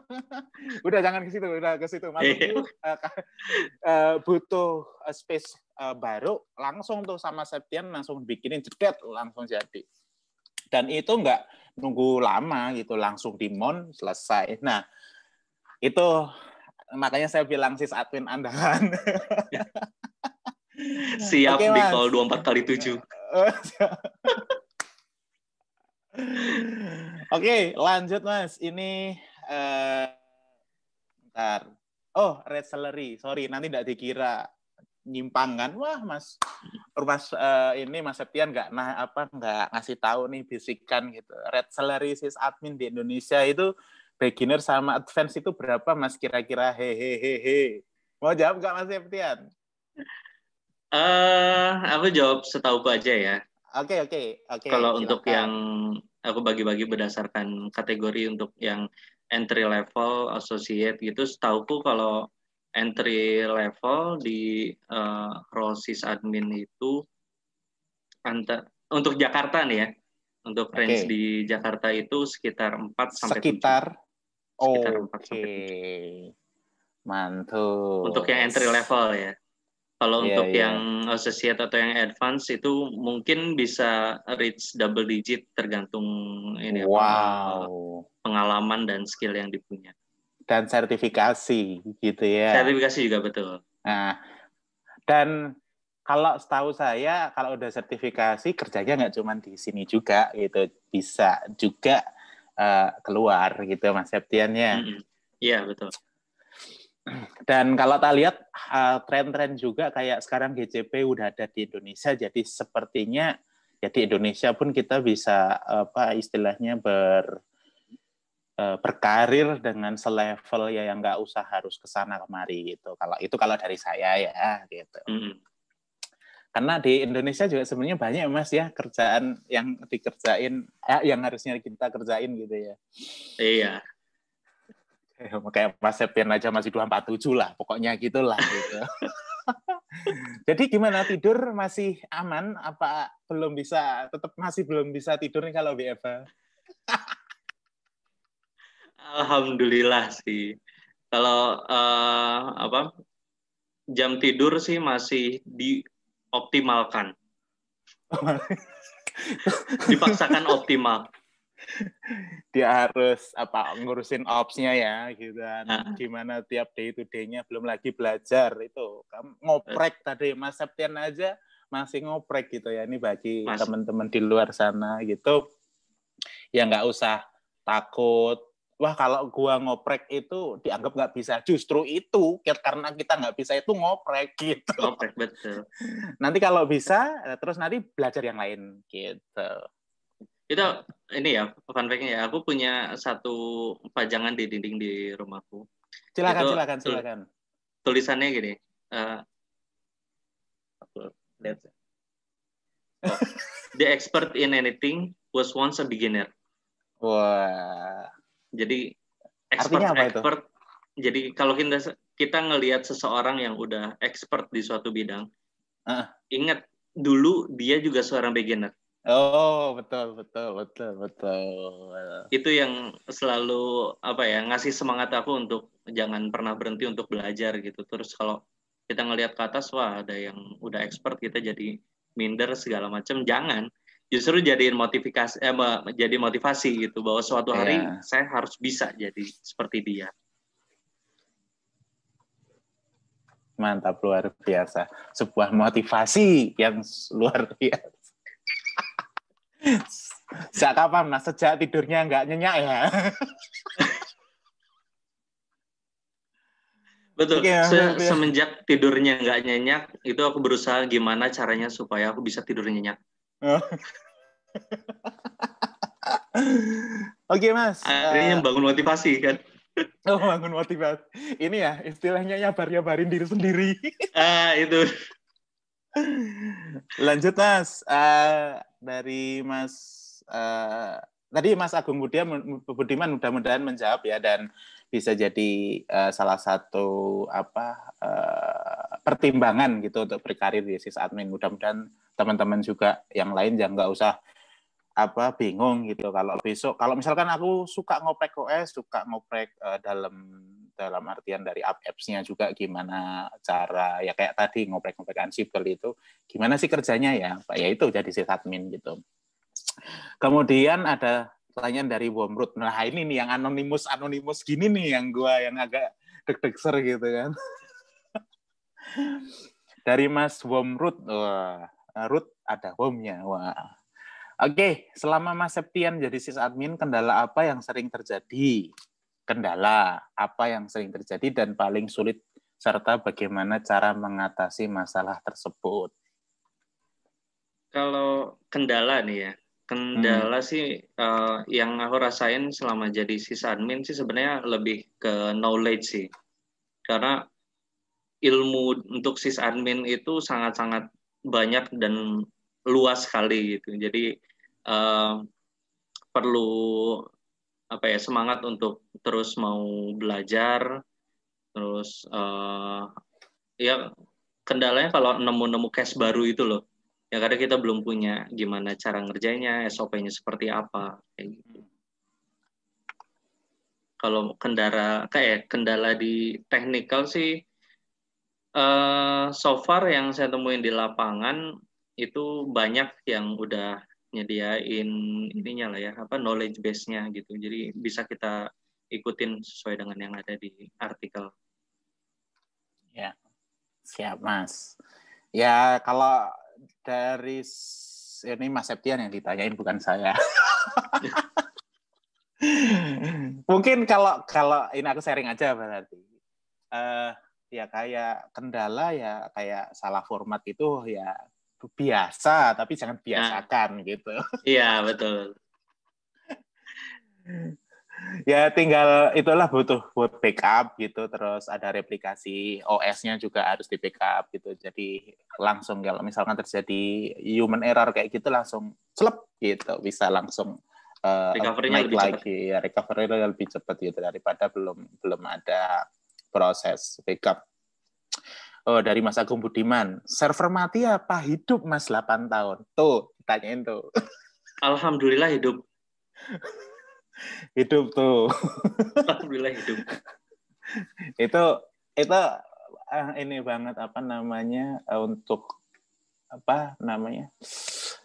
(laughs) udah jangan ke situ udah ke situ masuk iya. eh, eh, butuh eh, space baru langsung tuh sama Septian langsung bikinin jedet langsung jadi dan itu enggak nunggu lama gitu, langsung dimon selesai. Nah, itu makanya saya bilang sis admin andalan. Ya. Siap okay, di call 24 kali 7. (laughs) Oke, lanjut Mas. Ini uh, eh, ntar. Oh, red salary. Sorry, nanti tidak dikira nyimpang kan? Wah, Mas. Mas uh, eh, ini Mas Septian nggak nah apa nggak ngasih tahu nih bisikan gitu. Red salary sis admin di Indonesia itu beginner sama advance itu berapa Mas kira-kira hehehe Mau jawab nggak Mas Septian? Eh, uh, aku jawab setahuku aja ya. Oke, okay, oke, okay, oke. Okay, Kalau untuk yang aku bagi-bagi berdasarkan kategori untuk yang entry level associate gitu, setahuku kalau entry level di uh, eh, role Admin itu untuk Jakarta nih ya. Untuk okay. range di Jakarta itu sekitar 4 sampai sekitar 7. Oh, sekitar 4 okay. sampai 7. Mantul. Untuk yang entry level ya. Kalau yeah, untuk yeah. yang associate atau yang advance itu mungkin bisa reach double digit tergantung ini wow. apa, pengalaman dan skill yang dipunya dan sertifikasi gitu ya. Sertifikasi juga betul. Nah, dan kalau setahu saya kalau udah sertifikasi kerjanya nggak cuma di sini juga gitu, bisa juga uh, keluar gitu Mas Septiannya. Iya, mm-hmm. betul. Dan kalau tak lihat uh, tren-tren juga kayak sekarang GCP udah ada di Indonesia, jadi sepertinya ya Indonesia pun kita bisa apa istilahnya ber Eh, berkarir dengan selevel ya yang nggak usah harus ke sana kemari gitu. Kalau itu kalau dari saya ya gitu. Mm. Karena di Indonesia juga sebenarnya banyak Mas ya kerjaan yang dikerjain eh, yang harusnya kita kerjain gitu ya. Iya. (laughs) Kayak Mas Septian aja masih empat 247 lah, pokoknya gitulah gitu. (laughs) Jadi gimana tidur masih aman apa belum bisa tetap masih belum bisa tidur nih kalau WFH? Alhamdulillah sih. Kalau uh, apa jam tidur sih masih dioptimalkan. (laughs) Dipaksakan optimal. Dia harus apa ngurusin opsnya ya gitu kan. Nah. Gimana tiap day to day-nya belum lagi belajar itu. Ngoprek tadi Mas Septian aja masih ngoprek gitu ya ini bagi teman-teman di luar sana gitu ya nggak usah takut wah kalau gua ngoprek itu dianggap nggak bisa justru itu karena kita nggak bisa itu ngoprek gitu ngoprek betul nanti kalau bisa eh, terus nanti belajar yang lain gitu itu ini ya fun fact ya aku punya satu pajangan di dinding di rumahku silakan itu, silakan silakan tulisannya gini uh, lihat (laughs) oh, the expert in anything was once a beginner wah jadi expert apa expert. Itu? Jadi kalau kita kita ngelihat seseorang yang udah expert di suatu bidang, uh. ingat dulu dia juga seorang beginner. Oh betul betul betul betul. Itu yang selalu apa ya ngasih semangat aku untuk jangan pernah berhenti untuk belajar gitu. Terus kalau kita ngelihat ke atas wah ada yang udah expert kita jadi minder segala macam jangan justru jadiin motivasi eh, jadi motivasi gitu bahwa suatu hari yeah. saya harus bisa jadi seperti dia. Mantap luar biasa. Sebuah motivasi yang luar biasa. (laughs) Sejak kapan Mas? Sejak tidurnya nggak nyenyak ya. (laughs) Betul. Okay, iya, Se Semenjak tidurnya nggak nyenyak, itu aku berusaha gimana caranya supaya aku bisa tidur nyenyak. (laughs) Oke okay, mas. Akhirnya uh, bangun motivasi kan. (laughs) Oh bangun motivasi. Ini ya istilahnya nyabar nyabarin diri sendiri. (laughs) Ah uh, itu. Lanjut mas. Uh, dari mas. Uh, tadi Mas Agung Budiman, Budiman mudah-mudahan menjawab ya dan bisa jadi uh, salah satu apa uh, pertimbangan gitu untuk berkarir di sysadmin. Mudah-mudahan teman-teman juga yang lain jangan nggak usah apa bingung gitu kalau besok kalau misalkan aku suka ngoprek OS suka ngoprek uh, dalam dalam artian dari app apps-nya juga gimana cara ya kayak tadi ngoprek-ngoprek Ansible itu gimana sih kerjanya ya Pak ya itu jadi sysadmin gitu kemudian ada pertanyaan dari Womrut. Nah ini nih yang anonimus anonimus gini nih yang gue yang agak deg-degser gitu kan. (laughs) dari Mas Womrut, wah eh, Rut ada home-nya. wah. Oke, selama Mas Septian jadi admin, kendala apa yang sering terjadi? Kendala apa yang sering terjadi dan paling sulit serta bagaimana cara mengatasi masalah tersebut? Kalau kendala nih ya, Hmm. Kendala hmm. sih uh, yang aku rasain selama jadi sis admin sih sebenarnya lebih ke knowledge sih. Karena ilmu untuk sis admin itu sangat-sangat banyak dan luas sekali gitu. Jadi uh, perlu apa ya semangat untuk terus mau belajar terus uh, ya kendalanya kalau nemu-nemu cash baru itu loh ya karena kita belum punya gimana cara ngerjainnya SOP-nya seperti apa kayak gitu hmm. kalau kendara kayak eh, kendala di technical sih uh, so far yang saya temuin di lapangan itu banyak yang udah nyediain ininya lah ya apa knowledge base-nya gitu jadi bisa kita ikutin sesuai dengan yang ada di artikel ya siap mas ya kalau dari ini Mas Septian yang ditanyain bukan saya. (laughs) Mungkin kalau kalau ini aku sharing aja berarti. Uh, ya kayak kendala ya kayak salah format itu ya biasa tapi jangan nah. biasakan nah, gitu. Iya, betul. (laughs) (laughs) ya tinggal itulah butuh buat backup gitu terus ada replikasi OS-nya juga harus di backup gitu jadi langsung kalau misalkan terjadi human error kayak gitu langsung slep gitu bisa langsung eh, recovery lebih lagi ya recovery lebih cepat gitu daripada belum belum ada proses backup oh dari Mas Agung Budiman server mati apa hidup Mas 8 tahun tuh tanyain tuh Alhamdulillah hidup (laughs) hidup tuh alhamdulillah hidup itu itu ah, ini banget apa namanya eh, untuk apa namanya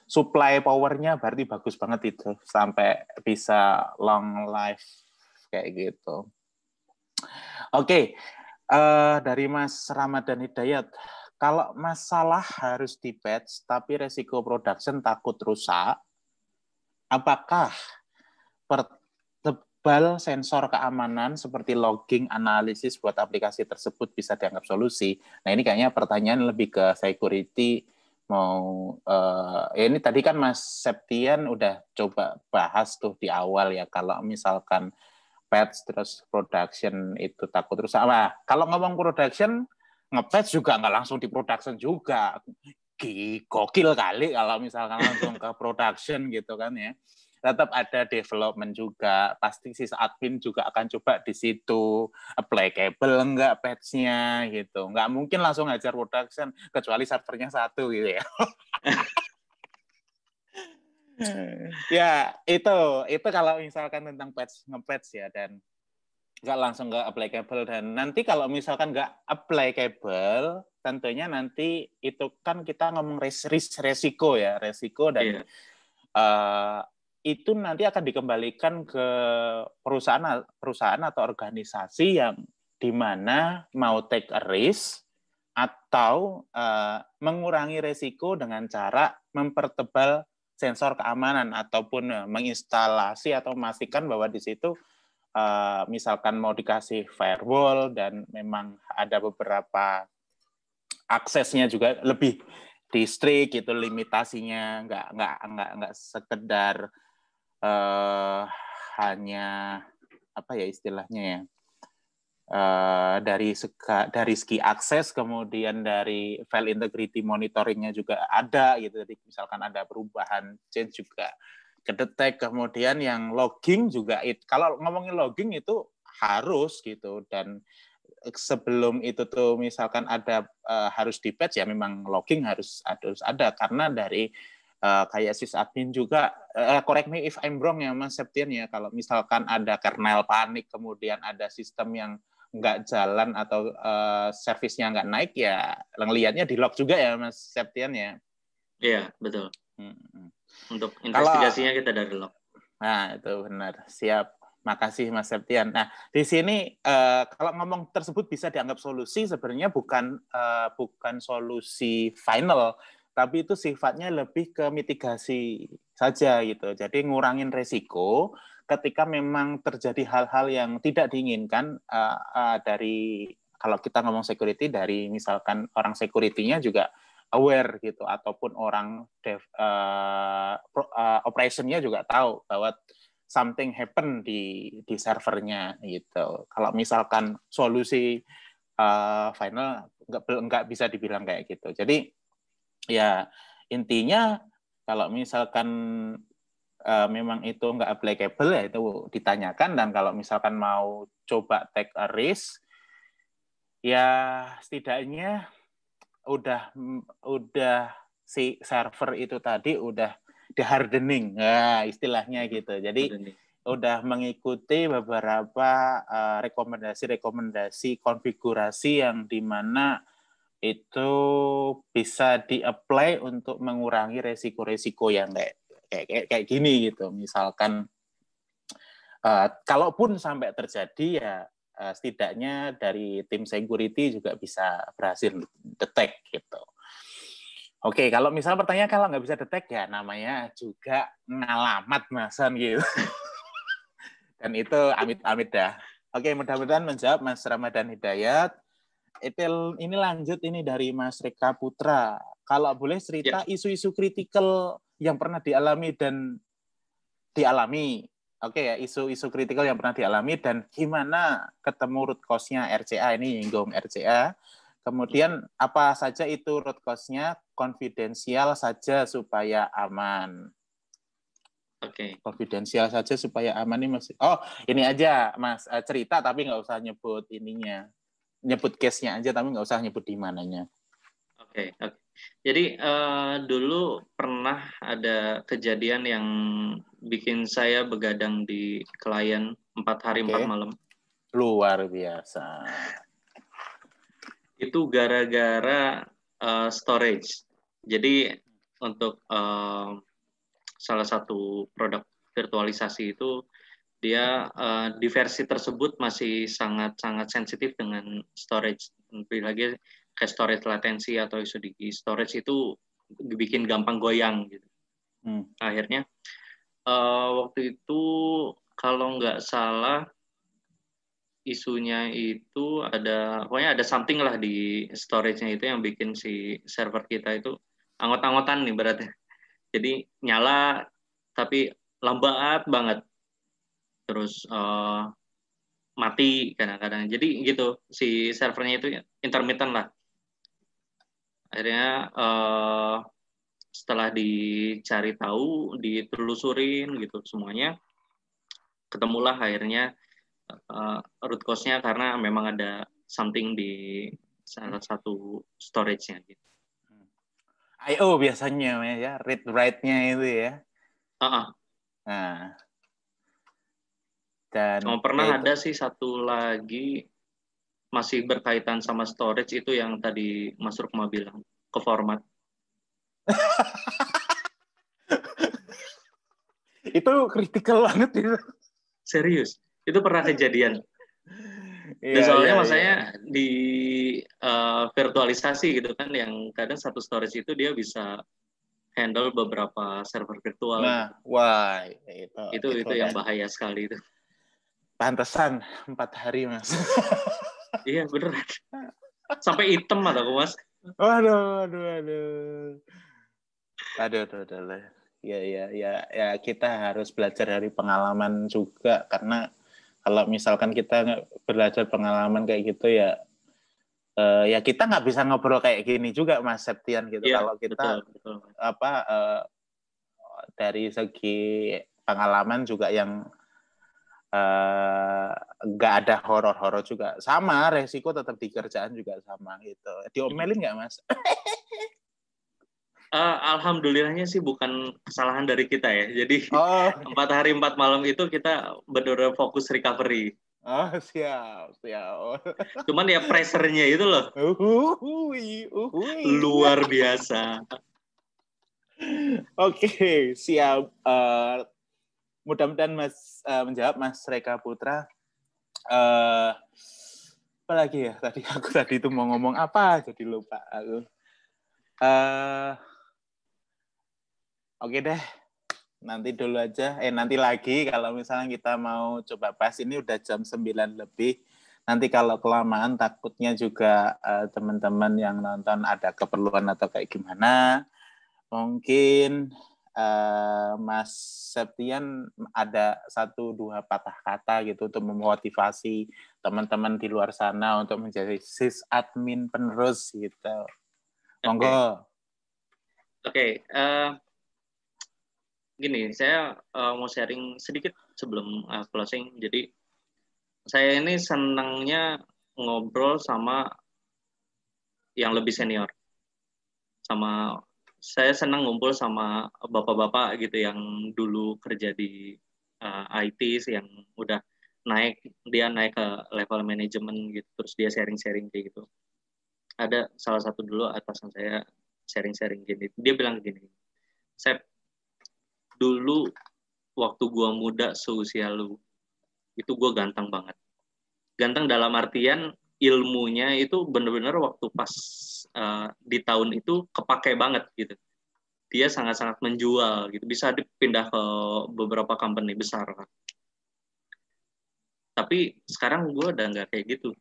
supply powernya berarti bagus banget itu sampai bisa long life kayak gitu oke okay. uh, eh, dari Mas Ramadhan Hidayat kalau masalah harus di patch tapi resiko production takut rusak apakah per global sensor keamanan seperti logging, analisis buat aplikasi tersebut bisa dianggap solusi. Nah ini kayaknya pertanyaan lebih ke security mau uh, ini tadi kan Mas Septian udah coba bahas tuh di awal ya kalau misalkan patch terus production itu takut terus Nah, Kalau ngomong production ngepatch juga nggak langsung di production juga. Gokil kali kalau misalkan langsung ke production gitu kan ya tetap ada development juga. Pasti si admin juga akan coba di situ apply cable enggak patch-nya gitu. Enggak mungkin langsung ngajar production kecuali servernya satu gitu ya. (laughs) ya, itu itu kalau misalkan tentang patch nge-patch ya dan nggak langsung nggak cable dan nanti kalau misalkan nggak cable tentunya nanti itu kan kita ngomong res, risk resiko ya resiko dan yeah. Iya itu nanti akan dikembalikan ke perusahaan perusahaan atau organisasi yang di mana mau take a risk atau uh, mengurangi resiko dengan cara mempertebal sensor keamanan ataupun eh, menginstalasi atau memastikan bahwa di situ uh, misalkan mau dikasih firewall dan memang ada beberapa aksesnya juga lebih distrik itu limitasinya nggak nggak nggak nggak sekedar uh, hanya apa ya istilahnya ya uh, dari seka, dari ski akses kemudian dari file integrity monitoringnya juga ada gitu jadi misalkan ada perubahan change juga kedetek kemudian yang logging juga it, kalau ngomongin logging itu harus gitu dan sebelum itu tuh misalkan ada uh, harus di patch ya memang logging harus harus ada karena dari uh, kayak sysadmin juga uh, correct me if I'm wrong ya Mas Septian ya kalau misalkan ada kernel panik kemudian ada sistem yang nggak jalan atau uh, servisnya nggak naik ya ngelihatnya di log juga ya Mas Septian ya. Iya betul. Hmm. Untuk investigasinya kita dari log. Nah itu benar siap. Makasih Mas Septian. Nah di sini uh, kalau ngomong tersebut bisa dianggap solusi sebenarnya bukan uh, bukan solusi final tapi itu sifatnya lebih ke mitigasi saja gitu. Jadi ngurangin resiko ketika memang terjadi hal-hal yang tidak diinginkan uh, uh, dari kalau kita ngomong security dari misalkan orang security-nya juga aware gitu ataupun orang dev, uh, pro, uh, operation-nya juga tahu bahwa something happen di di servernya gitu. Kalau misalkan solusi uh, final nggak nggak bisa dibilang kayak gitu. Jadi ya intinya kalau misalkan uh, memang itu nggak applicable ya itu ditanyakan dan kalau misalkan mau coba take a risk ya setidaknya udah udah si server itu tadi udah di hardening nah, istilahnya hmm, gitu jadi udah mengikuti beberapa eh, rekomendasi-rekomendasi uh, konfigurasi yang dimana itu bisa di-apply untuk mengurangi resiko-resiko yang kayak kayak kayak, kayak gini gitu. Misalkan uh, kalaupun sampai terjadi ya uh, setidaknya dari tim security juga bisa berhasil detek gitu. Oke, kalau misalnya pertanyaan kalau nggak bisa detek ya namanya juga ngalamat masan gitu. (laughs) Dan itu amit-amit dah. Oke, mudah-mudahan menjawab Mas Ramadan Hidayat. Etel eh, ini lanjut ini dari Mas Rika Putra. Kalau boleh cerita isu ya. isu-isu kritikal yang pernah dialami dan dialami. Oke okay, ya, isu-isu kritikal yang pernah dialami dan gimana ketemu root cause-nya RCA ini nyinggung RCA. Kemudian apa saja itu root cause-nya konfidensial saja supaya aman. Oke. Okay. Konfidensial saja supaya aman ini masih. Oh, ini aja Mas eh, cerita tapi nggak usah nyebut ininya nyebut case-nya aja tapi nggak usah nyebut di mananya. Oke, okay, okay. Jadi uh, dulu pernah ada kejadian yang bikin saya begadang di klien empat hari empat okay. malam. Luar biasa. Itu gara-gara uh, storage. Jadi untuk uh, salah satu produk virtualisasi itu dia uh, eh, versi tersebut masih sangat-sangat sensitif dengan storage. Lebih lagi ke storage latensi atau isu di storage itu bikin gampang goyang gitu. Hmm. Akhirnya uh, waktu itu kalau nggak salah isunya itu ada pokoknya ada something lah di storage-nya itu yang bikin si server kita itu anggot-anggotan nih berarti Jadi nyala tapi lambat banget terus uh, mati kadang-kadang. Jadi gitu si servernya itu intermittent lah. Akhirnya uh, setelah dicari tahu, ditelusurin gitu semuanya, ketemulah akhirnya uh, root cause-nya karena memang ada something di salah satu storage-nya gitu. IO biasanya ya, read write-nya itu ya. Uh -uh. Nah, dan oh, pernah ya ada sih satu lagi masih berkaitan sama storage itu yang tadi Mas Rukma bilang ke format. (laughs) itu kritikal banget itu. Serius, itu pernah kejadian. Iya, Dan soalnya yeah, iya. maksudnya di uh, virtualisasi gitu kan yang kadang satu storage itu dia bisa handle beberapa server virtual. Nah, why itu itu itu, itu yang kan. bahaya sekali itu. Pantesan empat hari mas. (laughs) iya bener. Sampai hitam atau aku mas. Waduh, waduh, waduh. Aduh, aduh, aduh. aduh. Ya, ya, ya, ya kita harus belajar dari pengalaman juga karena kalau misalkan kita belajar pengalaman kayak gitu ya uh, ya kita nggak bisa ngobrol kayak gini juga Mas Septian gitu ya, kalau kita betul, betul. apa uh, dari segi pengalaman juga yang Eh, nggak uh, ada horor-horor juga sama resiko tetap di kerjaan juga sama gitu diomelin nggak mas uh, (laughs) alhamdulillahnya sih bukan kesalahan dari kita ya jadi oh. (laughs) empat oh. hari empat malam itu kita benar fokus recovery Oh, siap, siap. (laughs) Cuman ya pressernya itu loh. Uhuhui, uhuhui. Luar biasa. Oke, okay, siap. Uh, mudah-mudahan Mas uh, menjawab Mas Reka Putra. Uh, apa lagi ya? Tadi (laughs) aku tadi itu mau ngomong apa jadi lupa aku. Uh, Oke okay deh, nanti dulu aja. Eh nanti lagi kalau misalnya kita mau coba pas ini udah jam 9 lebih. Nanti kalau kelamaan takutnya juga uh, teman-teman yang nonton ada keperluan atau kayak gimana. Mungkin Eh, Mas Septian ada satu dua patah kata gitu untuk memotivasi teman-teman di luar sana untuk menjadi sis admin penerus gitu. Monggo. Oke, okay. uh, eh, gini, saya uh, mau sharing sedikit sebelum uh, closing. Jadi saya ini senangnya ngobrol sama yang lebih senior, sama saya senang ngumpul sama bapak-bapak gitu yang dulu kerja di uh, eh, IT yang udah naik dia naik ke level manajemen gitu terus dia sharing-sharing kayak gitu ada salah satu dulu atasan saya sharing-sharing gini dia bilang gini saya dulu waktu gua muda seusia lu itu gua ganteng banget ganteng dalam artian ilmunya itu benar-benar waktu pas uh, di tahun itu kepakai banget gitu. Dia sangat-sangat menjual gitu, bisa dipindah ke beberapa company besar. Tapi sekarang gue udah nggak kayak gitu.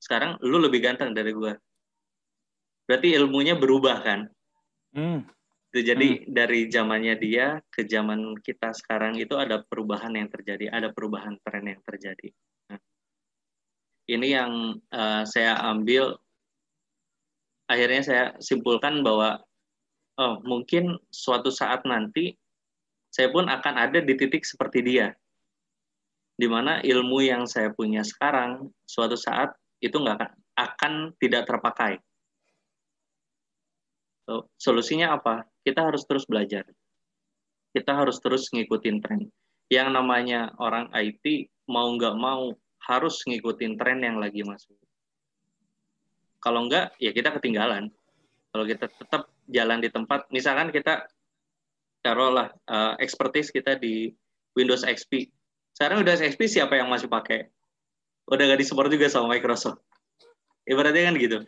Sekarang lu lebih ganteng dari gue. Berarti ilmunya berubah kan? Hmm. Jadi hmm. dari zamannya dia ke zaman kita sekarang itu ada perubahan yang terjadi, ada perubahan tren yang terjadi. Nah, ini yang uh, saya ambil akhirnya saya simpulkan bahwa oh, mungkin suatu saat nanti saya pun akan ada di titik seperti dia di mana ilmu yang saya punya sekarang suatu saat itu nggak akan, akan tidak terpakai so, solusinya apa kita harus terus belajar kita harus terus ngikutin tren yang namanya orang IT mau nggak mau harus ngikutin tren yang lagi masuk. Kalau enggak, ya kita ketinggalan. Kalau kita tetap jalan di tempat, misalkan kita taruhlah uh, expertise kita di Windows XP. Sekarang Windows XP siapa yang masih pakai? Udah gak disupport juga sama Microsoft. Ibaratnya kan gitu.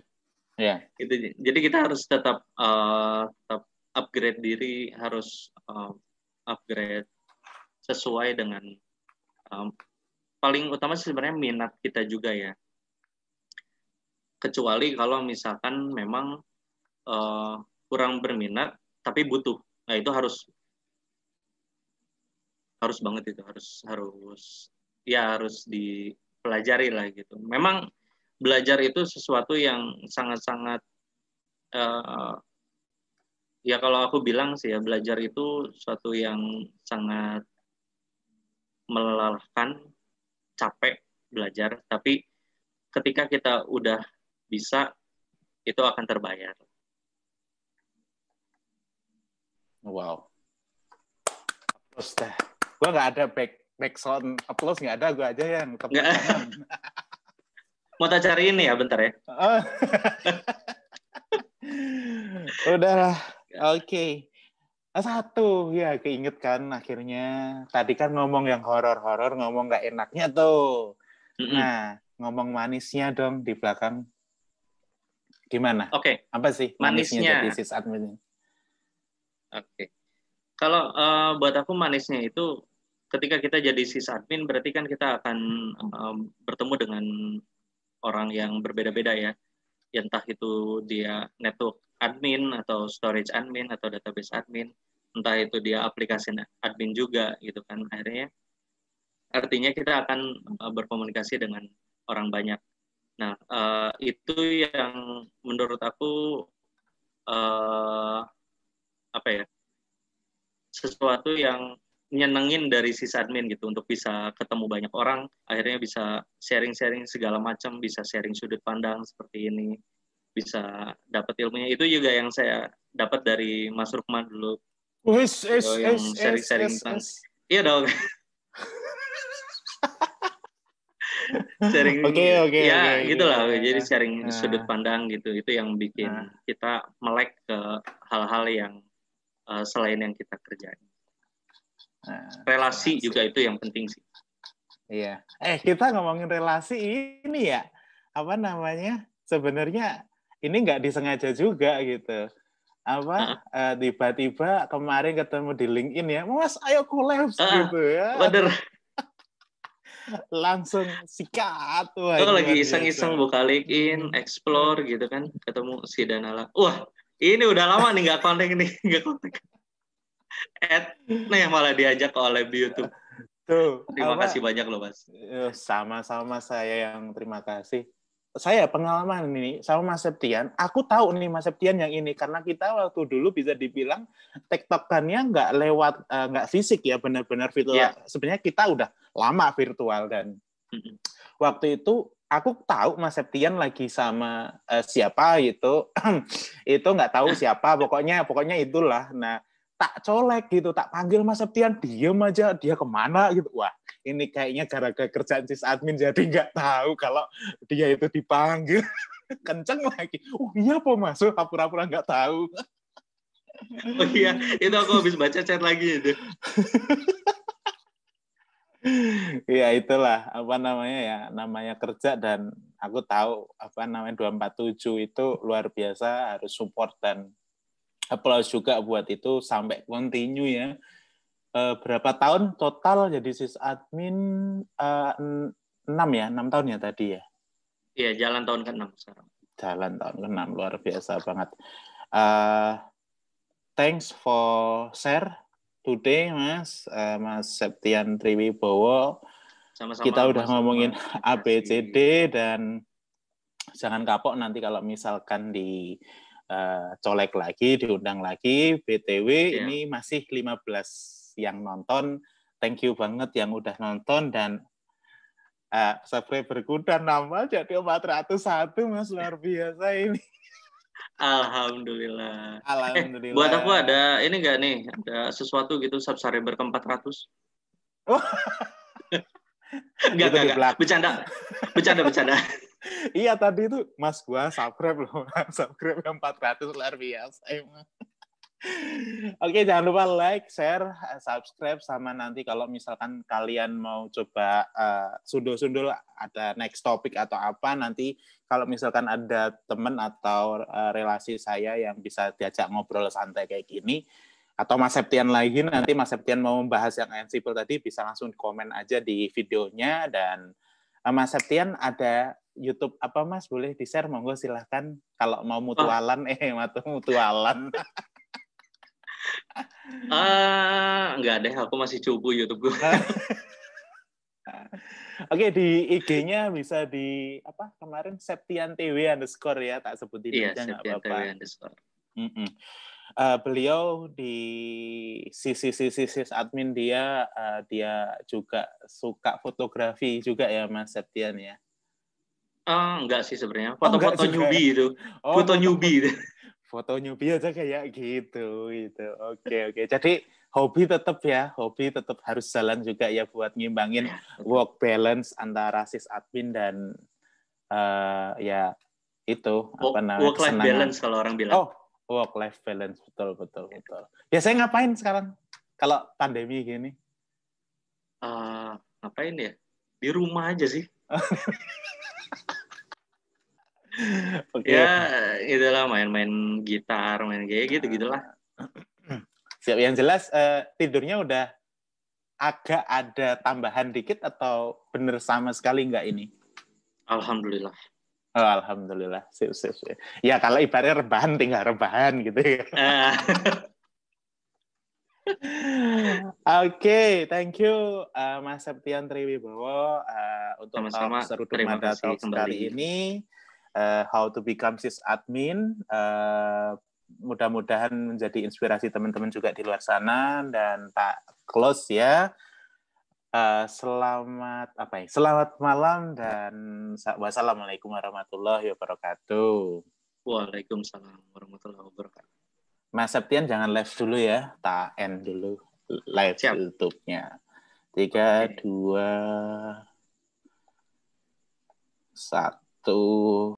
Yeah. Gitu. Jadi kita harus tetap, uh, tetap upgrade diri, harus uh, upgrade sesuai dengan um, paling utama sebenarnya minat kita juga ya. Kecuali kalau misalkan memang uh, kurang berminat tapi butuh. Nah, itu harus harus banget itu harus harus ya harus dipelajari lah gitu. Memang belajar itu sesuatu yang sangat-sangat uh, ya kalau aku bilang sih ya belajar itu sesuatu yang sangat melelahkan capek belajar, tapi ketika kita udah bisa, itu akan terbayar. Wow. Terus dah. Gue nggak ada back, back sound applause, nggak ada, gue aja yang tepuk (laughs) Mau tak cari ini ya, bentar ya. (laughs) Udah lah. Oke. Okay. Ah, satu ya keinget kan akhirnya tadi kan ngomong yang horor-horor ngomong nggak enaknya tuh mm-hmm. nah ngomong manisnya dong di belakang gimana oke okay. apa sih manisnya, manisnya jadi sis admin oke okay. kalau uh, buat aku manisnya itu ketika kita jadi sis admin berarti kan kita akan uh, bertemu dengan orang yang berbeda-beda ya entah itu dia network admin atau storage admin atau database admin entah itu dia aplikasi admin juga gitu kan akhirnya artinya kita akan eh, berkomunikasi dengan orang banyak nah uh, itu yang menurut aku uh, apa ya sesuatu yang nyenengin dari admin gitu untuk bisa ketemu banyak orang akhirnya bisa sharing-sharing segala macam bisa sharing sudut pandang seperti ini bisa dapat ilmunya itu juga yang saya dapat dari Mas Rukman dulu is, oh, yang sharing-sharing tentang iya dong sharing oke okay, oke okay, ya okay, gitulah okay. jadi nah, sharing nah. sudut pandang gitu itu yang bikin nah. kita melek ke hal-hal yang uh, selain yang kita kerjain nah, relasi, relasi juga itu yang penting sih iya eh kita ngomongin relasi ini ya apa namanya sebenarnya ini nggak disengaja juga gitu apa tiba eh, tiba-tiba kemarin ketemu di LinkedIn ya mas ayo kolaps uh, gitu ya bener langsung sikat wah oh, lagi iya, iseng-iseng iya. buka LinkedIn explore gitu kan ketemu si Danala wah ini udah lama nih nggak kontak nih (laughs) nggak kontak nah nih malah diajak oleh di YouTube tuh terima apa? kasih banyak loh mas eh, sama-sama saya yang terima kasih saya pengalaman ini sama Mas Septian, aku tahu nih Mas Septian yang ini karena kita waktu dulu bisa dibilang tektokannya nggak lewat uh, nggak fisik ya benar-benar virtual. Yeah. Sebenarnya kita udah lama virtual dan waktu itu aku tahu Mas Septian lagi sama uh, siapa itu (clears throat) itu nggak tahu siapa pokoknya pokoknya itulah. Nah tak colek gitu, tak panggil Mas Septian, diem aja dia kemana gitu. Wah ini kayaknya gara-gara kerjaan admin jadi nggak tahu kalau dia itu dipanggil (laughs) kenceng lagi oh iya apa masuk oh, pura-pura nggak tahu oh iya itu aku habis baca chat lagi itu (laughs) Iya itulah apa namanya ya namanya kerja dan aku tahu apa namanya 247 itu luar biasa harus support dan applause juga buat itu sampai continue ya uh, berapa tahun total jadi sysadmin uh, eh, 6 ya, enam tahun ya tadi ya. Iya, jalan tahun ke-6 sekarang. Jalan tahun ke-6 luar biasa banget. Uh, thanks for share today Mas, uh, Mas Septian Triwibowo. Sama-sama. Kita udah sama ngomongin ABCD dan jangan kapok nanti kalau misalkan di uh, colek lagi, diundang lagi, BTW yeah. ini masih 15 yang nonton. Thank you banget yang udah nonton dan uh, eh, subscriberku dan nambah jadi 401 mas luar biasa ini. Alhamdulillah. Alhamdulillah. Eh, buat aku ada ini enggak nih ada sesuatu gitu subscriber ke 400. Oh. Enggak, (laughs) gitu enggak, enggak. Bercanda. Bercanda, bercanda. (laughs) iya, tadi itu Mas gua subscribe loh. (laughs) subscribe yang 400 luar biasa emang. Oke, jangan lupa like, share, subscribe, sama nanti kalau misalkan kalian mau coba uh, sundul-sundul ada next topic atau apa, nanti kalau misalkan ada teman atau uh, relasi saya yang bisa diajak ngobrol santai kayak gini, atau Mas Septian lagi, nanti Mas Septian mau membahas yang Ansible tadi, bisa langsung komen aja di videonya, dan uh, Mas Septian ada YouTube apa Mas boleh di share monggo silahkan kalau mau mutualan oh. eh (laughs) mau mutualan Ah, enggak deh, aku masih cupu YouTube gue. Ah. Oke, di IG-nya bisa di apa kemarin Septian TW underscore ya, tak sebutin iya, aja nggak apa-apa. Uh, beliau di sisi sisi sisi admin dia uh, dia juga suka fotografi juga ya Mas Septian ya. Uh, ah, enggak sih sebenarnya. Oh, foto-foto oh, newbie ya? itu. Oh, foto newbie fotonya biasa aja kayak gitu gitu oke okay, oke okay. jadi hobi tetap ya hobi tetap harus jalan juga ya buat ngimbangin iya, work balance antara sis admin dan uh, ya itu work, apa namanya work life kesenangan. balance kalau orang bilang oh work life balance betul betul iya. betul Ya saya ngapain sekarang kalau pandemi gini uh, ngapain ya di rumah aja sih (laughs) okay. ya itulah main-main gitar main kayak gitu gitulah (clears throat) siap yang jelas uh, tidurnya udah agak ada tambahan dikit atau bener sama sekali nggak ini alhamdulillah Oh, alhamdulillah. Sip, sip, sip. Ya kalau ibaratnya rebahan tinggal rebahan gitu ya. (laughs) Ah. Oke, okay, thank you uh, Mas Septian Triwibowo uh, untuk Sama-sama. seru Terima kasih kali ini uh, how to become admin. Uh, mudah-mudahan menjadi inspirasi teman-teman juga di luar sana dan tak close ya. Uh, selamat apa ya? Selamat malam dan wassalamualaikum warahmatullahi wabarakatuh. Waalaikumsalam warahmatullahi wabarakatuh. Mas Septian jangan live dulu ya, tak end dulu live YouTube-nya. Tiga, dua, satu.